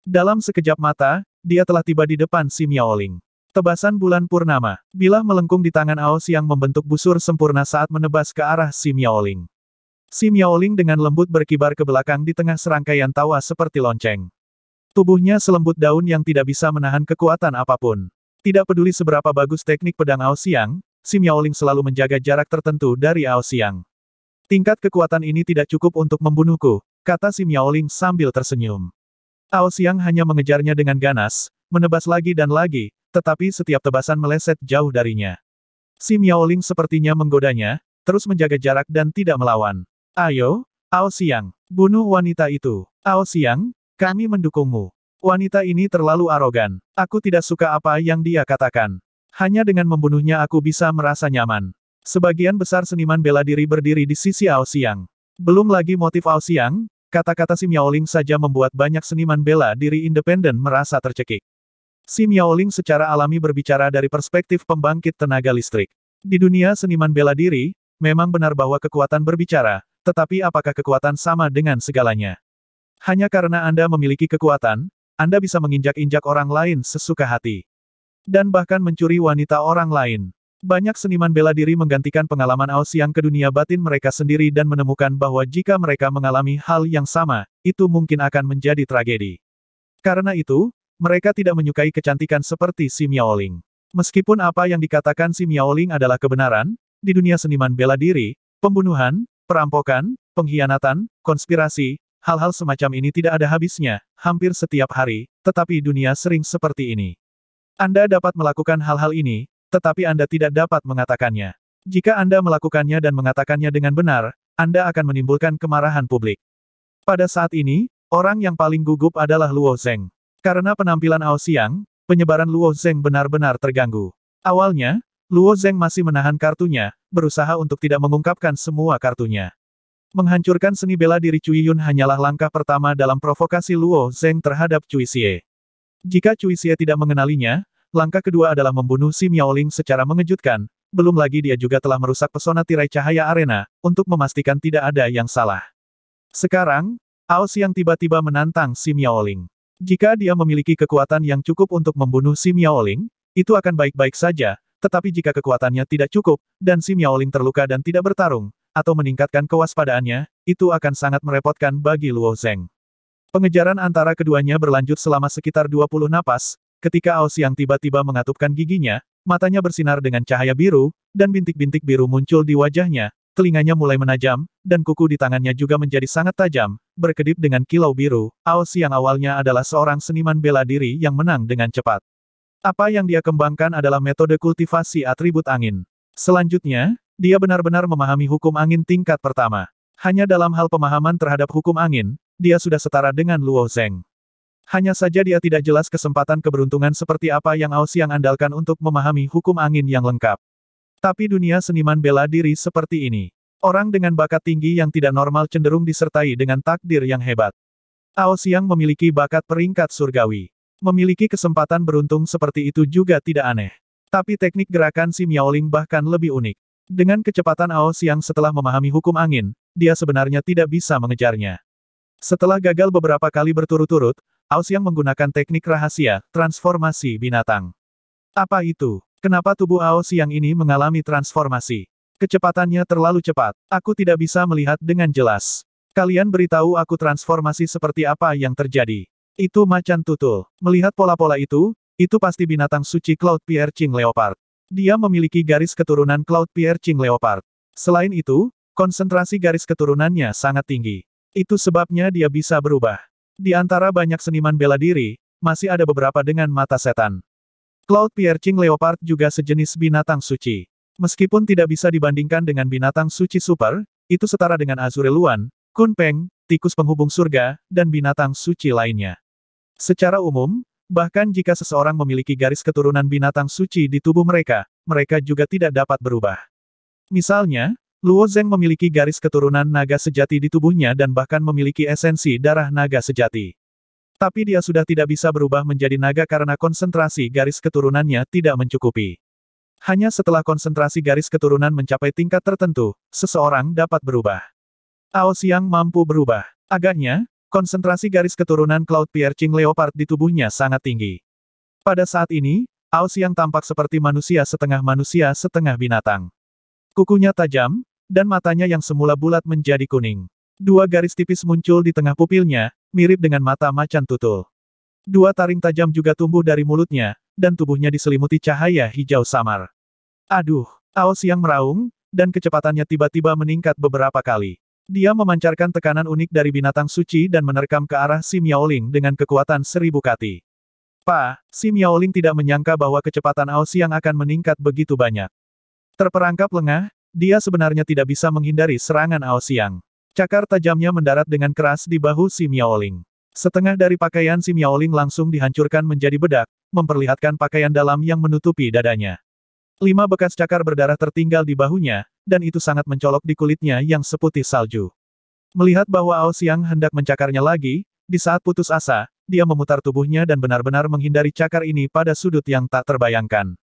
Dalam sekejap mata, dia telah tiba di depan si Miaoling. Tebasan bulan purnama, bilah melengkung di tangan Aos yang membentuk busur sempurna saat menebas ke arah si Miaoling. Si Ling dengan lembut berkibar ke belakang di tengah serangkaian tawa seperti lonceng. Tubuhnya selembut daun yang tidak bisa menahan kekuatan apapun. Tidak peduli seberapa bagus teknik pedang Ao Siang, si Ling selalu menjaga jarak tertentu dari Ao Siang. Tingkat kekuatan ini tidak cukup untuk membunuhku, kata si Ling sambil tersenyum. Ao Siang hanya mengejarnya dengan ganas, menebas lagi dan lagi, tetapi setiap tebasan meleset jauh darinya. Si Ling sepertinya menggodanya, terus menjaga jarak dan tidak melawan. Ayo, Ao Siang, bunuh wanita itu. Ao Siang, kami mendukungmu. Wanita ini terlalu arogan. Aku tidak suka apa yang dia katakan. Hanya dengan membunuhnya aku bisa merasa nyaman. Sebagian besar seniman bela diri berdiri di sisi Ao Siang. Belum lagi motif Ao Siang, kata-kata si Miaoling saja membuat banyak seniman bela diri independen merasa tercekik. Si Miaoling secara alami berbicara dari perspektif pembangkit tenaga listrik. Di dunia seniman bela diri, memang benar bahwa kekuatan berbicara, tetapi apakah kekuatan sama dengan segalanya? Hanya karena Anda memiliki kekuatan, Anda bisa menginjak-injak orang lain sesuka hati. Dan bahkan mencuri wanita orang lain. Banyak seniman bela diri menggantikan pengalaman Aus yang ke dunia batin mereka sendiri dan menemukan bahwa jika mereka mengalami hal yang sama, itu mungkin akan menjadi tragedi. Karena itu, mereka tidak menyukai kecantikan seperti si Miaoling. Meskipun apa yang dikatakan si Miaoling adalah kebenaran, di dunia seniman bela diri, pembunuhan, Perampokan, pengkhianatan, konspirasi, hal-hal semacam ini tidak ada habisnya, hampir setiap hari, tetapi dunia sering seperti ini. Anda dapat melakukan hal-hal ini, tetapi Anda tidak dapat mengatakannya. Jika Anda melakukannya dan mengatakannya dengan benar, Anda akan menimbulkan kemarahan publik. Pada saat ini, orang yang paling gugup adalah Luo Zeng. Karena penampilan Ao Xiang, penyebaran Luo Zeng benar-benar terganggu. Awalnya, Luo Zeng masih menahan kartunya, berusaha untuk tidak mengungkapkan semua kartunya. Menghancurkan seni bela diri Cui Yun hanyalah langkah pertama dalam provokasi Luo Zeng terhadap Cui Xie. Jika Cui Xie tidak mengenalinya, langkah kedua adalah membunuh si Ling secara mengejutkan, belum lagi dia juga telah merusak pesona tirai cahaya arena, untuk memastikan tidak ada yang salah. Sekarang, Ao yang tiba-tiba menantang si Ling. Jika dia memiliki kekuatan yang cukup untuk membunuh si Ling, itu akan baik-baik saja, tetapi jika kekuatannya tidak cukup, dan si Miaoling terluka dan tidak bertarung, atau meningkatkan kewaspadaannya, itu akan sangat merepotkan bagi Luo Zeng. Pengejaran antara keduanya berlanjut selama sekitar 20 napas, ketika Ao Siang tiba-tiba mengatupkan giginya, matanya bersinar dengan cahaya biru, dan bintik-bintik biru muncul di wajahnya, telinganya mulai menajam, dan kuku di tangannya juga menjadi sangat tajam, berkedip dengan kilau biru, Ao Siang awalnya adalah seorang seniman bela diri yang menang dengan cepat. Apa yang dia kembangkan adalah metode kultivasi atribut angin. Selanjutnya, dia benar-benar memahami hukum angin tingkat pertama. Hanya dalam hal pemahaman terhadap hukum angin, dia sudah setara dengan Luo Zeng. Hanya saja dia tidak jelas kesempatan keberuntungan seperti apa yang Ao Xiang andalkan untuk memahami hukum angin yang lengkap. Tapi dunia seniman bela diri seperti ini. Orang dengan bakat tinggi yang tidak normal cenderung disertai dengan takdir yang hebat. Ao Xiang memiliki bakat peringkat surgawi. Memiliki kesempatan beruntung seperti itu juga tidak aneh. Tapi teknik gerakan si Miaoling bahkan lebih unik. Dengan kecepatan Ao Siang setelah memahami hukum angin, dia sebenarnya tidak bisa mengejarnya. Setelah gagal beberapa kali berturut-turut, Ao Siang menggunakan teknik rahasia, transformasi binatang. Apa itu? Kenapa tubuh Ao Siang ini mengalami transformasi? Kecepatannya terlalu cepat, aku tidak bisa melihat dengan jelas. Kalian beritahu aku transformasi seperti apa yang terjadi. Itu macan tutul. Melihat pola-pola itu, itu pasti binatang suci Cloud Pierre Ching Leopard. Dia memiliki garis keturunan Cloud Pierre Ching Leopard. Selain itu, konsentrasi garis keturunannya sangat tinggi. Itu sebabnya dia bisa berubah. Di antara banyak seniman bela diri, masih ada beberapa dengan mata setan. Cloud Pierre Ching Leopard juga sejenis binatang suci. Meskipun tidak bisa dibandingkan dengan binatang suci super, itu setara dengan Azure Kun Kunpeng, tikus penghubung surga, dan binatang suci lainnya. Secara umum, bahkan jika seseorang memiliki garis keturunan binatang suci di tubuh mereka, mereka juga tidak dapat berubah. Misalnya, Luo Zeng memiliki garis keturunan naga sejati di tubuhnya dan bahkan memiliki esensi darah naga sejati. Tapi dia sudah tidak bisa berubah menjadi naga karena konsentrasi garis keturunannya tidak mencukupi. Hanya setelah konsentrasi garis keturunan mencapai tingkat tertentu, seseorang dapat berubah. Ao Xiang mampu berubah. Agaknya, Konsentrasi garis keturunan Cloud Piercing Leopard di tubuhnya sangat tinggi. Pada saat ini, Aus yang tampak seperti manusia setengah manusia setengah binatang. Kukunya tajam, dan matanya yang semula bulat menjadi kuning. Dua garis tipis muncul di tengah pupilnya, mirip dengan mata macan tutul. Dua taring tajam juga tumbuh dari mulutnya, dan tubuhnya diselimuti cahaya hijau samar. Aduh, Aus yang meraung, dan kecepatannya tiba-tiba meningkat beberapa kali. Dia memancarkan tekanan unik dari binatang suci dan menerkam ke arah si Miaoling dengan kekuatan seribu kati. Pa, si Miaoling tidak menyangka bahwa kecepatan Ao Siang akan meningkat begitu banyak. Terperangkap lengah, dia sebenarnya tidak bisa menghindari serangan Ao Cakar tajamnya mendarat dengan keras di bahu si Miaoling. Setengah dari pakaian si Miaoling langsung dihancurkan menjadi bedak, memperlihatkan pakaian dalam yang menutupi dadanya. Lima bekas cakar berdarah tertinggal di bahunya, dan itu sangat mencolok di kulitnya yang seputih salju. Melihat bahwa Ao Siang hendak mencakarnya lagi, di saat putus asa, dia memutar tubuhnya dan benar-benar menghindari cakar ini pada sudut yang tak terbayangkan.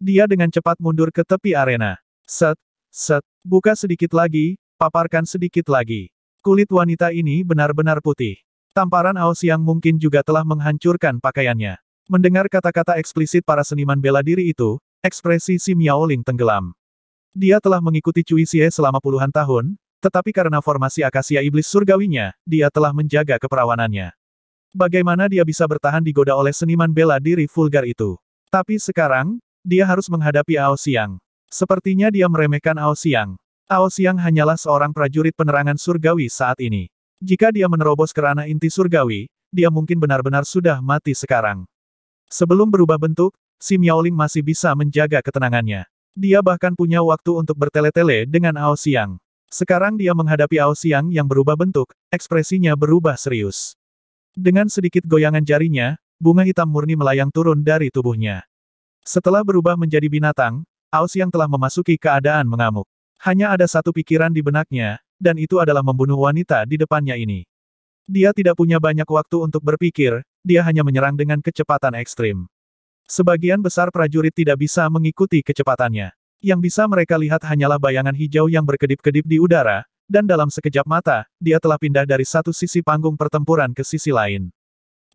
Dia dengan cepat mundur ke tepi arena. Set, set, buka sedikit lagi, paparkan sedikit lagi. Kulit wanita ini benar-benar putih. Tamparan Ao Siang mungkin juga telah menghancurkan pakaiannya. Mendengar kata-kata eksplisit para seniman bela diri itu, ekspresi si Miaoling tenggelam. Dia telah mengikuti Cui Xie selama puluhan tahun, tetapi karena formasi akasia iblis surgawinya, dia telah menjaga keperawanannya. Bagaimana dia bisa bertahan digoda oleh seniman bela diri vulgar itu? Tapi sekarang, dia harus menghadapi Ao Xiang. Sepertinya dia meremehkan Ao Xiang. Ao Xiang hanyalah seorang prajurit penerangan surgawi saat ini. Jika dia menerobos kerana inti surgawi, dia mungkin benar-benar sudah mati sekarang. Sebelum berubah bentuk, si Miaoling masih bisa menjaga ketenangannya. Dia bahkan punya waktu untuk bertele-tele dengan Ao Xiang. Sekarang dia menghadapi Ao Xiang yang berubah bentuk, ekspresinya berubah serius. Dengan sedikit goyangan jarinya, bunga hitam murni melayang turun dari tubuhnya. Setelah berubah menjadi binatang, Ao Xiang telah memasuki keadaan mengamuk. Hanya ada satu pikiran di benaknya, dan itu adalah membunuh wanita di depannya ini. Dia tidak punya banyak waktu untuk berpikir, dia hanya menyerang dengan kecepatan ekstrim. Sebagian besar prajurit tidak bisa mengikuti kecepatannya. Yang bisa mereka lihat hanyalah bayangan hijau yang berkedip-kedip di udara, dan dalam sekejap mata, dia telah pindah dari satu sisi panggung pertempuran ke sisi lain.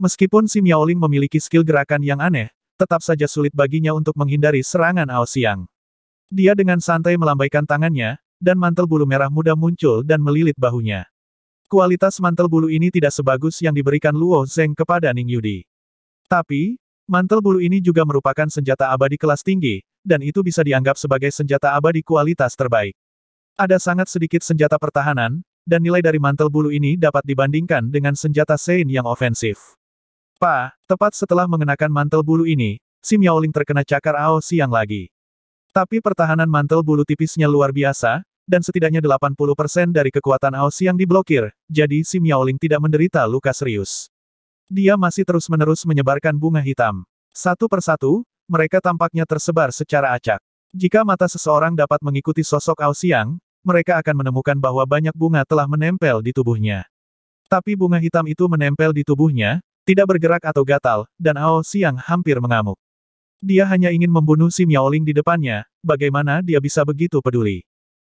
Meskipun si Miaoling memiliki skill gerakan yang aneh, tetap saja sulit baginya untuk menghindari serangan Ao Siang. Dia dengan santai melambaikan tangannya, dan mantel bulu merah muda muncul dan melilit bahunya. Kualitas mantel bulu ini tidak sebagus yang diberikan Luo Zeng kepada Ning Yudi. Tapi, Mantel bulu ini juga merupakan senjata abadi kelas tinggi, dan itu bisa dianggap sebagai senjata abadi kualitas terbaik. Ada sangat sedikit senjata pertahanan, dan nilai dari mantel bulu ini dapat dibandingkan dengan senjata Sein yang ofensif. Pa, tepat setelah mengenakan mantel bulu ini, si Miaoling terkena cakar Ao siang lagi. Tapi pertahanan mantel bulu tipisnya luar biasa, dan setidaknya 80% dari kekuatan Ao Siang diblokir, jadi si Miaoling tidak menderita luka serius. Dia masih terus-menerus menyebarkan bunga hitam. Satu persatu, mereka tampaknya tersebar secara acak. Jika mata seseorang dapat mengikuti sosok Ao Siang, mereka akan menemukan bahwa banyak bunga telah menempel di tubuhnya. Tapi bunga hitam itu menempel di tubuhnya, tidak bergerak atau gatal, dan Ao Siang hampir mengamuk. Dia hanya ingin membunuh si Miaoling di depannya, bagaimana dia bisa begitu peduli.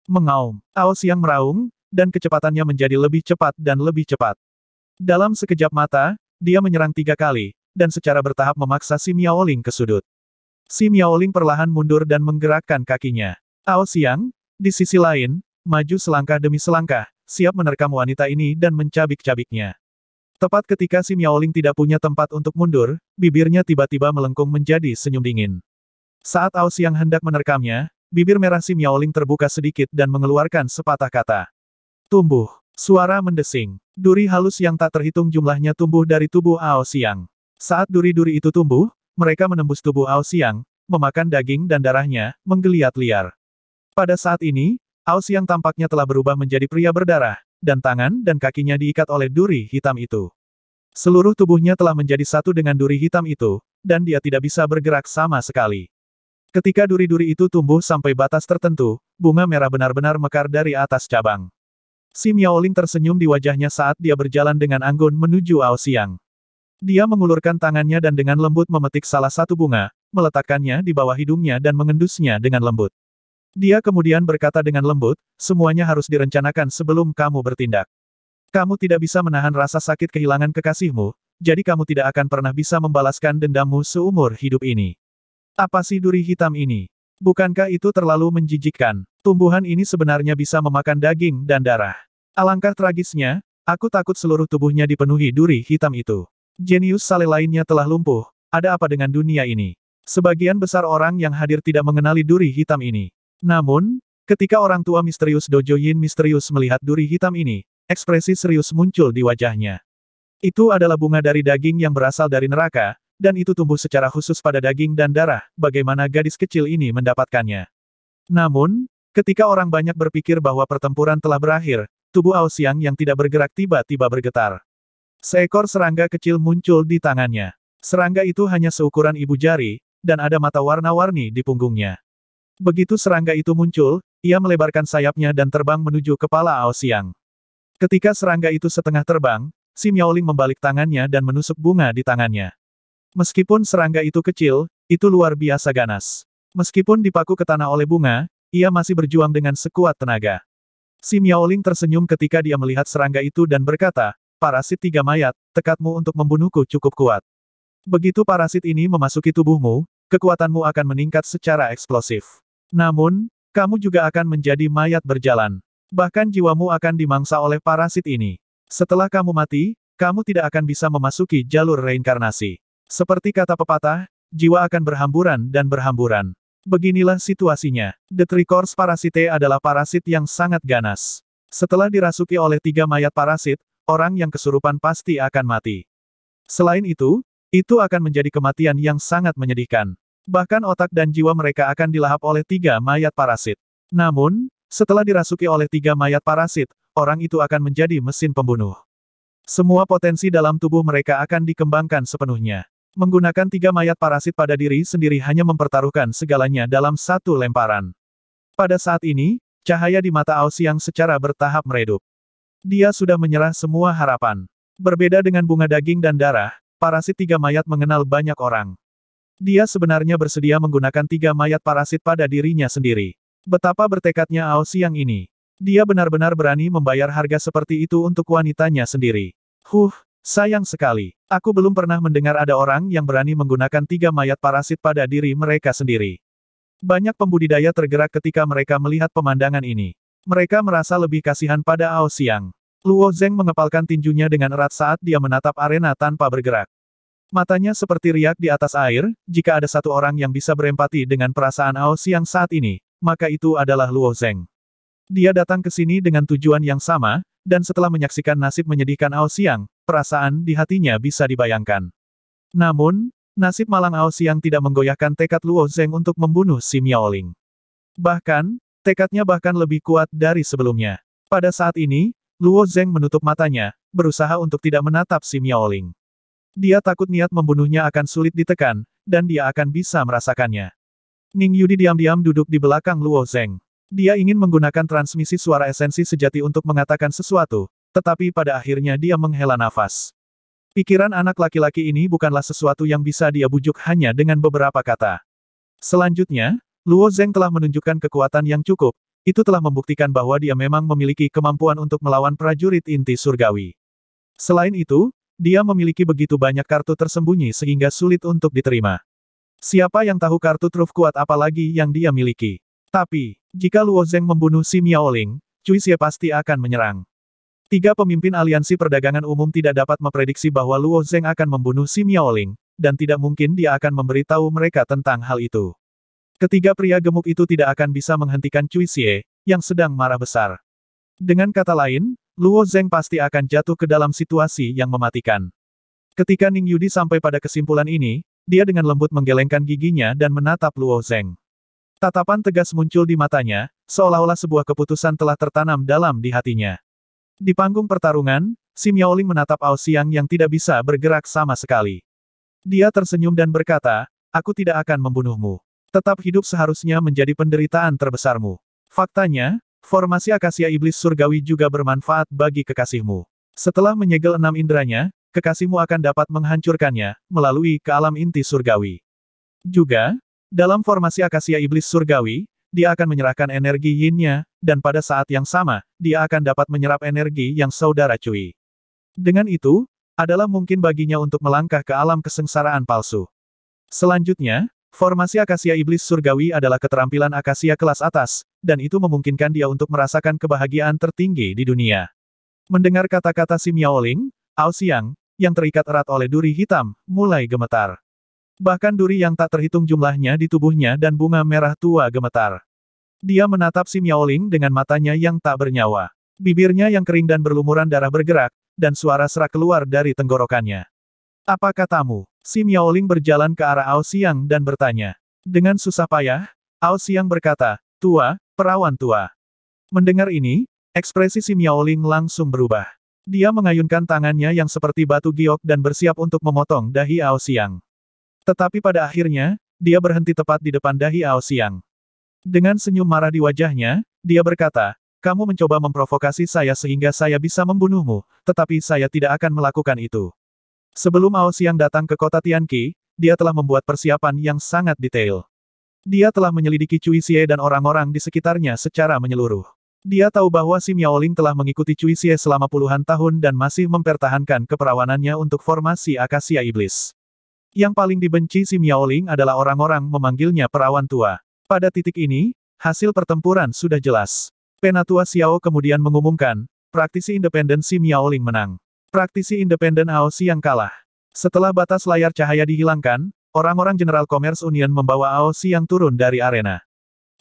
Mengaum, Ao Siang meraung, dan kecepatannya menjadi lebih cepat dan lebih cepat. Dalam sekejap mata, dia menyerang tiga kali, dan secara bertahap memaksa si Miaoling ke sudut. Si Miaoling perlahan mundur dan menggerakkan kakinya. Ao Siang, di sisi lain, maju selangkah demi selangkah, siap menerkam wanita ini dan mencabik-cabiknya. Tepat ketika si Miaoling tidak punya tempat untuk mundur, bibirnya tiba-tiba melengkung menjadi senyum dingin. Saat Ao Siang hendak menerkamnya, bibir merah si Miaoling terbuka sedikit dan mengeluarkan sepatah kata. Tumbuh. Suara mendesing. Duri halus yang tak terhitung jumlahnya tumbuh dari tubuh Ao Siang. Saat duri-duri itu tumbuh, mereka menembus tubuh Ao Siang, memakan daging dan darahnya, menggeliat liar. Pada saat ini, Ao Siang tampaknya telah berubah menjadi pria berdarah, dan tangan dan kakinya diikat oleh duri hitam itu. Seluruh tubuhnya telah menjadi satu dengan duri hitam itu, dan dia tidak bisa bergerak sama sekali. Ketika duri-duri itu tumbuh sampai batas tertentu, bunga merah benar-benar mekar dari atas cabang. Si Miaoling tersenyum di wajahnya saat dia berjalan dengan anggun menuju Ao Siang. Dia mengulurkan tangannya dan dengan lembut memetik salah satu bunga, meletakkannya di bawah hidungnya dan mengendusnya dengan lembut. Dia kemudian berkata dengan lembut, semuanya harus direncanakan sebelum kamu bertindak. Kamu tidak bisa menahan rasa sakit kehilangan kekasihmu, jadi kamu tidak akan pernah bisa membalaskan dendammu seumur hidup ini. Apa sih duri hitam ini? Bukankah itu terlalu menjijikkan? Tumbuhan ini sebenarnya bisa memakan daging dan darah. Alangkah tragisnya, aku takut seluruh tubuhnya dipenuhi duri hitam itu. Jenius sale lainnya telah lumpuh, ada apa dengan dunia ini? Sebagian besar orang yang hadir tidak mengenali duri hitam ini. Namun, ketika orang tua misterius Dojo Yin misterius melihat duri hitam ini, ekspresi serius muncul di wajahnya. Itu adalah bunga dari daging yang berasal dari neraka, dan itu tumbuh secara khusus pada daging dan darah, bagaimana gadis kecil ini mendapatkannya. Namun, ketika orang banyak berpikir bahwa pertempuran telah berakhir, tubuh Ao yang tidak bergerak tiba-tiba bergetar. Seekor serangga kecil muncul di tangannya. Serangga itu hanya seukuran ibu jari, dan ada mata warna-warni di punggungnya. Begitu serangga itu muncul, ia melebarkan sayapnya dan terbang menuju kepala Ao Ketika serangga itu setengah terbang, Si Miaoling membalik tangannya dan menusuk bunga di tangannya. Meskipun serangga itu kecil, itu luar biasa ganas. Meskipun dipaku ke tanah oleh bunga, ia masih berjuang dengan sekuat tenaga. Si Miaoling tersenyum ketika dia melihat serangga itu dan berkata, Parasit tiga mayat, tekadmu untuk membunuhku cukup kuat. Begitu parasit ini memasuki tubuhmu, kekuatanmu akan meningkat secara eksplosif. Namun, kamu juga akan menjadi mayat berjalan. Bahkan jiwamu akan dimangsa oleh parasit ini. Setelah kamu mati, kamu tidak akan bisa memasuki jalur reinkarnasi. Seperti kata pepatah, jiwa akan berhamburan dan berhamburan. Beginilah situasinya. The Trichors Parasite adalah parasit yang sangat ganas. Setelah dirasuki oleh tiga mayat parasit, orang yang kesurupan pasti akan mati. Selain itu, itu akan menjadi kematian yang sangat menyedihkan. Bahkan otak dan jiwa mereka akan dilahap oleh tiga mayat parasit. Namun, setelah dirasuki oleh tiga mayat parasit, orang itu akan menjadi mesin pembunuh. Semua potensi dalam tubuh mereka akan dikembangkan sepenuhnya. Menggunakan tiga mayat parasit pada diri sendiri hanya mempertaruhkan segalanya dalam satu lemparan. Pada saat ini, cahaya di mata Ao Siang secara bertahap meredup. Dia sudah menyerah semua harapan. Berbeda dengan bunga daging dan darah, parasit tiga mayat mengenal banyak orang. Dia sebenarnya bersedia menggunakan tiga mayat parasit pada dirinya sendiri. Betapa bertekadnya Ao Siang ini. Dia benar-benar berani membayar harga seperti itu untuk wanitanya sendiri. Huh, Sayang sekali, aku belum pernah mendengar ada orang yang berani menggunakan tiga mayat parasit pada diri mereka sendiri. Banyak pembudidaya tergerak ketika mereka melihat pemandangan ini. Mereka merasa lebih kasihan pada Ao Siang. Luo Zeng mengepalkan tinjunya dengan erat saat dia menatap arena tanpa bergerak. Matanya seperti riak di atas air, jika ada satu orang yang bisa berempati dengan perasaan Ao Siang saat ini, maka itu adalah Luo Zeng. Dia datang ke sini dengan tujuan yang sama, dan setelah menyaksikan nasib menyedihkan Ao Xiang, perasaan di hatinya bisa dibayangkan. Namun, nasib malang Ao Xiang tidak menggoyahkan tekad Luo Zeng untuk membunuh si Miaoling. Bahkan, tekadnya bahkan lebih kuat dari sebelumnya. Pada saat ini, Luo Zeng menutup matanya, berusaha untuk tidak menatap si Miaoling. Dia takut niat membunuhnya akan sulit ditekan, dan dia akan bisa merasakannya. Ning Yudi diam-diam duduk di belakang Luo Zeng. Dia ingin menggunakan transmisi suara esensi sejati untuk mengatakan sesuatu, tetapi pada akhirnya dia menghela nafas. Pikiran anak laki-laki ini bukanlah sesuatu yang bisa dia bujuk hanya dengan beberapa kata. Selanjutnya, Luo Zeng telah menunjukkan kekuatan yang cukup, itu telah membuktikan bahwa dia memang memiliki kemampuan untuk melawan prajurit inti surgawi. Selain itu, dia memiliki begitu banyak kartu tersembunyi sehingga sulit untuk diterima. Siapa yang tahu kartu truf kuat apalagi yang dia miliki? Tapi, jika Luo Zeng membunuh si Miaoling, Cui Xie pasti akan menyerang. Tiga pemimpin aliansi perdagangan umum tidak dapat memprediksi bahwa Luo Zeng akan membunuh si Miaoling, dan tidak mungkin dia akan memberitahu mereka tentang hal itu. Ketiga pria gemuk itu tidak akan bisa menghentikan Cui Xie, yang sedang marah besar. Dengan kata lain, Luo Zeng pasti akan jatuh ke dalam situasi yang mematikan. Ketika Ning Yudi sampai pada kesimpulan ini, dia dengan lembut menggelengkan giginya dan menatap Luo Zeng. Tatapan tegas muncul di matanya, seolah-olah sebuah keputusan telah tertanam dalam di hatinya. Di panggung pertarungan, Sim Yaoling menatap Ao Xiang yang tidak bisa bergerak sama sekali. Dia tersenyum dan berkata, aku tidak akan membunuhmu. Tetap hidup seharusnya menjadi penderitaan terbesarmu. Faktanya, formasi akasia iblis surgawi juga bermanfaat bagi kekasihmu. Setelah menyegel enam inderanya, kekasihmu akan dapat menghancurkannya, melalui ke alam inti surgawi. Juga, dalam formasi akasia iblis surgawi, dia akan menyerahkan energi yinnya, dan pada saat yang sama, dia akan dapat menyerap energi yang saudara cuy. Dengan itu, adalah mungkin baginya untuk melangkah ke alam kesengsaraan palsu. Selanjutnya, formasi akasia iblis surgawi adalah keterampilan akasia kelas atas, dan itu memungkinkan dia untuk merasakan kebahagiaan tertinggi di dunia. Mendengar kata-kata si Miaoling, Ao Xiang, yang terikat erat oleh duri hitam, mulai gemetar. Bahkan duri yang tak terhitung jumlahnya di tubuhnya dan bunga merah tua gemetar. Dia menatap si Miaoling dengan matanya yang tak bernyawa. Bibirnya yang kering dan berlumuran darah bergerak, dan suara serak keluar dari tenggorokannya. Apa katamu? Si Miaoling berjalan ke arah Ao Siang dan bertanya. Dengan susah payah, Ao Siang berkata, Tua, perawan tua. Mendengar ini, ekspresi si Miaoling langsung berubah. Dia mengayunkan tangannya yang seperti batu giok dan bersiap untuk memotong dahi Ao Siang. Tetapi pada akhirnya, dia berhenti tepat di depan dahi Ao Dengan senyum marah di wajahnya, dia berkata, kamu mencoba memprovokasi saya sehingga saya bisa membunuhmu, tetapi saya tidak akan melakukan itu. Sebelum Ao datang ke kota Tianqi, dia telah membuat persiapan yang sangat detail. Dia telah menyelidiki Cui Xie dan orang-orang di sekitarnya secara menyeluruh. Dia tahu bahwa Si Miaoling telah mengikuti Cui Xie selama puluhan tahun dan masih mempertahankan keperawanannya untuk formasi Akasia Iblis. Yang paling dibenci si Miaoling adalah orang-orang memanggilnya perawan tua. Pada titik ini, hasil pertempuran sudah jelas. Penatua Xiao kemudian mengumumkan, praktisi independen si Miaoling menang. Praktisi independen Ao Xiang kalah. Setelah batas layar cahaya dihilangkan, orang-orang General Commerce Union membawa Ao Xiang turun dari arena.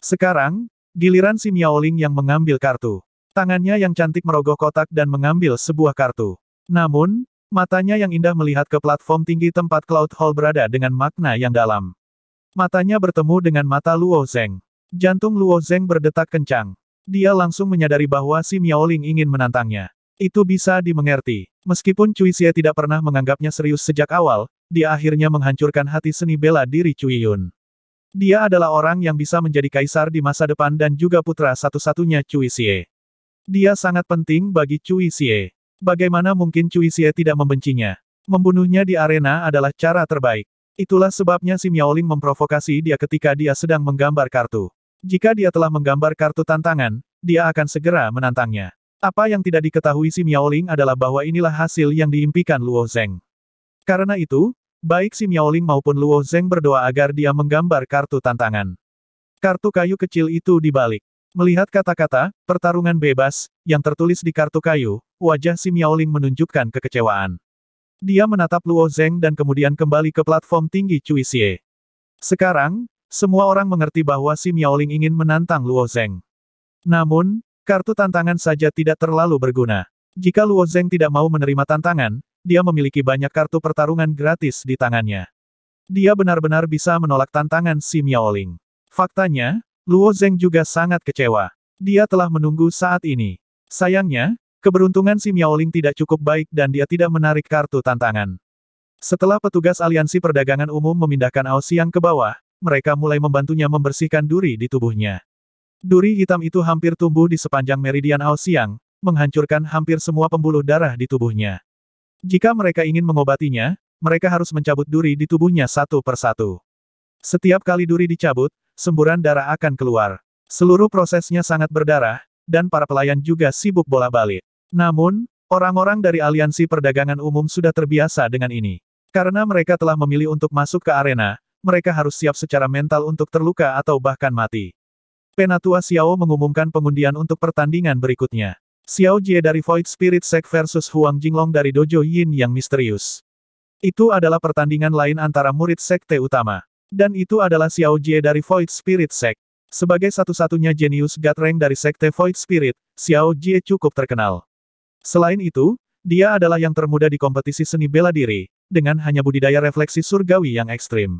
Sekarang, giliran si Miaoling yang mengambil kartu. Tangannya yang cantik merogoh kotak dan mengambil sebuah kartu. Namun, Matanya yang indah melihat ke platform tinggi tempat Cloud Hall berada dengan makna yang dalam. Matanya bertemu dengan mata Luo Zeng. Jantung Luo Zeng berdetak kencang. Dia langsung menyadari bahwa si Miaoling ingin menantangnya. Itu bisa dimengerti. Meskipun Cui Xie tidak pernah menganggapnya serius sejak awal, dia akhirnya menghancurkan hati seni bela diri Cui Yun. Dia adalah orang yang bisa menjadi kaisar di masa depan dan juga putra satu-satunya Cui Xie. Dia sangat penting bagi Cui Xie. Bagaimana mungkin Cui Xie tidak membencinya? Membunuhnya di arena adalah cara terbaik. Itulah sebabnya si Miaoling memprovokasi dia ketika dia sedang menggambar kartu. Jika dia telah menggambar kartu tantangan, dia akan segera menantangnya. Apa yang tidak diketahui si Miaoling adalah bahwa inilah hasil yang diimpikan Luo Zeng. Karena itu, baik si Miaoling maupun Luo Zeng berdoa agar dia menggambar kartu tantangan. Kartu kayu kecil itu dibalik. Melihat kata-kata, pertarungan bebas, yang tertulis di kartu kayu, wajah si Miaoling menunjukkan kekecewaan. Dia menatap Luo Zeng dan kemudian kembali ke platform tinggi Cui Xie. Sekarang, semua orang mengerti bahwa si Miaoling ingin menantang Luo Zeng. Namun, kartu tantangan saja tidak terlalu berguna. Jika Luo Zeng tidak mau menerima tantangan, dia memiliki banyak kartu pertarungan gratis di tangannya. Dia benar-benar bisa menolak tantangan si Miaoling. Faktanya, Luo Zeng juga sangat kecewa. Dia telah menunggu saat ini. Sayangnya, keberuntungan si Miaoling tidak cukup baik dan dia tidak menarik kartu tantangan. Setelah petugas Aliansi Perdagangan Umum memindahkan Ao ke bawah, mereka mulai membantunya membersihkan duri di tubuhnya. Duri hitam itu hampir tumbuh di sepanjang meridian Ao menghancurkan hampir semua pembuluh darah di tubuhnya. Jika mereka ingin mengobatinya, mereka harus mencabut duri di tubuhnya satu persatu. Setiap kali duri dicabut, semburan darah akan keluar. Seluruh prosesnya sangat berdarah, dan para pelayan juga sibuk bola balik. Namun, orang-orang dari Aliansi Perdagangan Umum sudah terbiasa dengan ini. Karena mereka telah memilih untuk masuk ke arena, mereka harus siap secara mental untuk terluka atau bahkan mati. Penatua Xiao mengumumkan pengundian untuk pertandingan berikutnya. Xiao Jie dari Void Spirit Sect versus Huang Jinglong dari Dojo Yin yang misterius. Itu adalah pertandingan lain antara murid sekte utama. Dan itu adalah Xiao Jie dari Void Spirit Sect. Sebagai satu-satunya jenius God dari Sekte Void Spirit, Xiao Jie cukup terkenal. Selain itu, dia adalah yang termuda di kompetisi seni bela diri, dengan hanya budidaya refleksi surgawi yang ekstrim.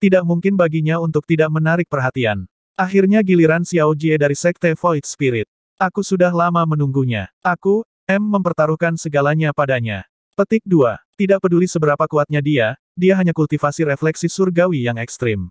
Tidak mungkin baginya untuk tidak menarik perhatian. Akhirnya giliran Xiao Jie dari Sekte Void Spirit. Aku sudah lama menunggunya. Aku, M mempertaruhkan segalanya padanya. Petik 2. Tidak peduli seberapa kuatnya dia, dia hanya kultivasi refleksi surgawi yang ekstrim.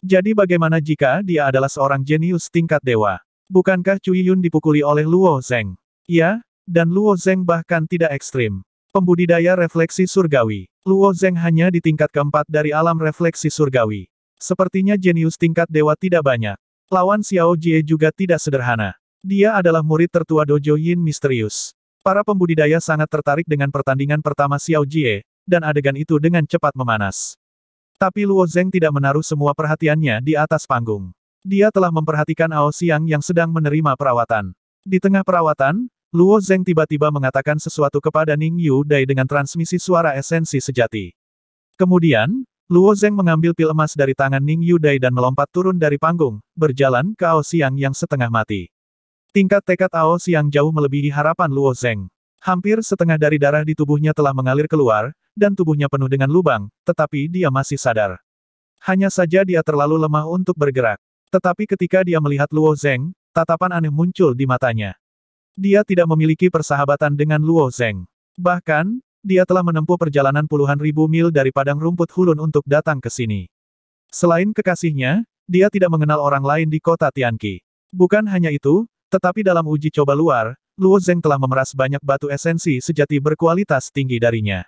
Jadi bagaimana jika dia adalah seorang jenius tingkat dewa? Bukankah Cui Yun dipukuli oleh Luo Zeng? Ya, dan Luo Zeng bahkan tidak ekstrim. Pembudidaya refleksi surgawi. Luo Zeng hanya di tingkat keempat dari alam refleksi surgawi. Sepertinya jenius tingkat dewa tidak banyak. Lawan Xiao Jie juga tidak sederhana. Dia adalah murid tertua Dojo Yin Misterius. Para pembudidaya sangat tertarik dengan pertandingan pertama Xiao Jie, dan adegan itu dengan cepat memanas. Tapi Luo Zeng tidak menaruh semua perhatiannya di atas panggung. Dia telah memperhatikan Ao Xiang yang sedang menerima perawatan. Di tengah perawatan, Luo Zeng tiba-tiba mengatakan sesuatu kepada Ning Yu Dai dengan transmisi suara esensi sejati. Kemudian, Luo Zeng mengambil pil emas dari tangan Ning Yu Dai dan melompat turun dari panggung, berjalan ke Ao Xiang yang setengah mati. Tingkat tekad Ao Xiang jauh melebihi harapan Luo Zeng. Hampir setengah dari darah di tubuhnya telah mengalir keluar, dan tubuhnya penuh dengan lubang, tetapi dia masih sadar. Hanya saja dia terlalu lemah untuk bergerak. Tetapi ketika dia melihat Luo Zeng, tatapan aneh muncul di matanya. Dia tidak memiliki persahabatan dengan Luo Zeng. Bahkan, dia telah menempuh perjalanan puluhan ribu mil dari padang rumput hulun untuk datang ke sini. Selain kekasihnya, dia tidak mengenal orang lain di kota Tianqi. Bukan hanya itu, tetapi dalam uji coba luar, Luo Zeng telah memeras banyak batu esensi sejati berkualitas tinggi darinya.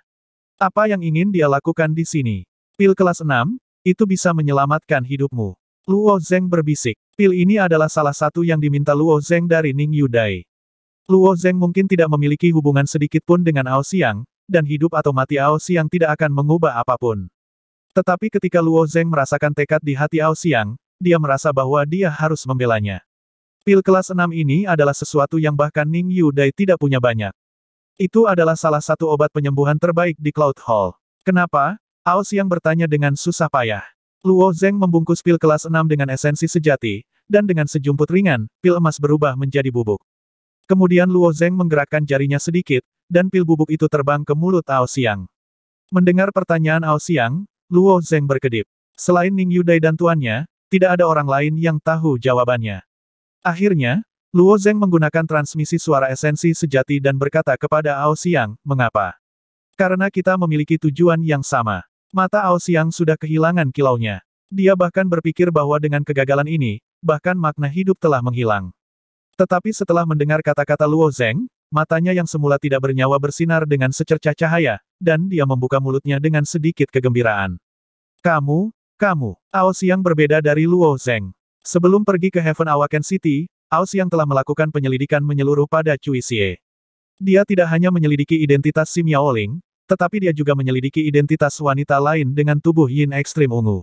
Apa yang ingin dia lakukan di sini? Pil kelas 6, itu bisa menyelamatkan hidupmu. Luo Zeng berbisik. Pil ini adalah salah satu yang diminta Luo Zeng dari Ning Yudai. Luo Zeng mungkin tidak memiliki hubungan sedikit pun dengan Ao Xiang, dan hidup atau mati Ao Xiang tidak akan mengubah apapun. Tetapi ketika Luo Zeng merasakan tekad di hati Ao Xiang, dia merasa bahwa dia harus membelanya. Pil kelas 6 ini adalah sesuatu yang bahkan Ning Yudai tidak punya banyak. Itu adalah salah satu obat penyembuhan terbaik di Cloud Hall. Kenapa? Ao Siang bertanya dengan susah payah. Luo Zeng membungkus pil kelas 6 dengan esensi sejati, dan dengan sejumput ringan, pil emas berubah menjadi bubuk. Kemudian Luo Zeng menggerakkan jarinya sedikit, dan pil bubuk itu terbang ke mulut Ao Siang. Mendengar pertanyaan Ao Siang, Luo Zeng berkedip. Selain Ning Yudai dan tuannya, tidak ada orang lain yang tahu jawabannya. Akhirnya, Luo Zeng menggunakan transmisi suara esensi sejati dan berkata kepada Ao Xiang, mengapa? Karena kita memiliki tujuan yang sama. Mata Ao Xiang sudah kehilangan kilaunya. Dia bahkan berpikir bahwa dengan kegagalan ini, bahkan makna hidup telah menghilang. Tetapi setelah mendengar kata-kata Luo Zeng, matanya yang semula tidak bernyawa bersinar dengan secercah cahaya, dan dia membuka mulutnya dengan sedikit kegembiraan. Kamu, kamu, Ao Xiang berbeda dari Luo Zeng. Sebelum pergi ke Heaven Awaken City, Aus yang telah melakukan penyelidikan menyeluruh pada Cui Xie. Dia tidak hanya menyelidiki identitas Sim Yaoling, tetapi dia juga menyelidiki identitas wanita lain dengan tubuh Yin ekstrim ungu.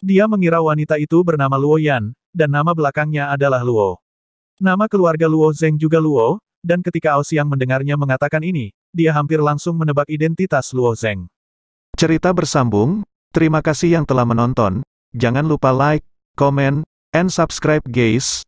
Dia mengira wanita itu bernama Luo Yan, dan nama belakangnya adalah Luo. Nama keluarga Luo Zeng juga Luo, dan ketika Aus yang mendengarnya mengatakan ini, dia hampir langsung menebak identitas Luo Zeng. Cerita bersambung, terima kasih yang telah menonton, jangan lupa like, komen, and subscribe guys.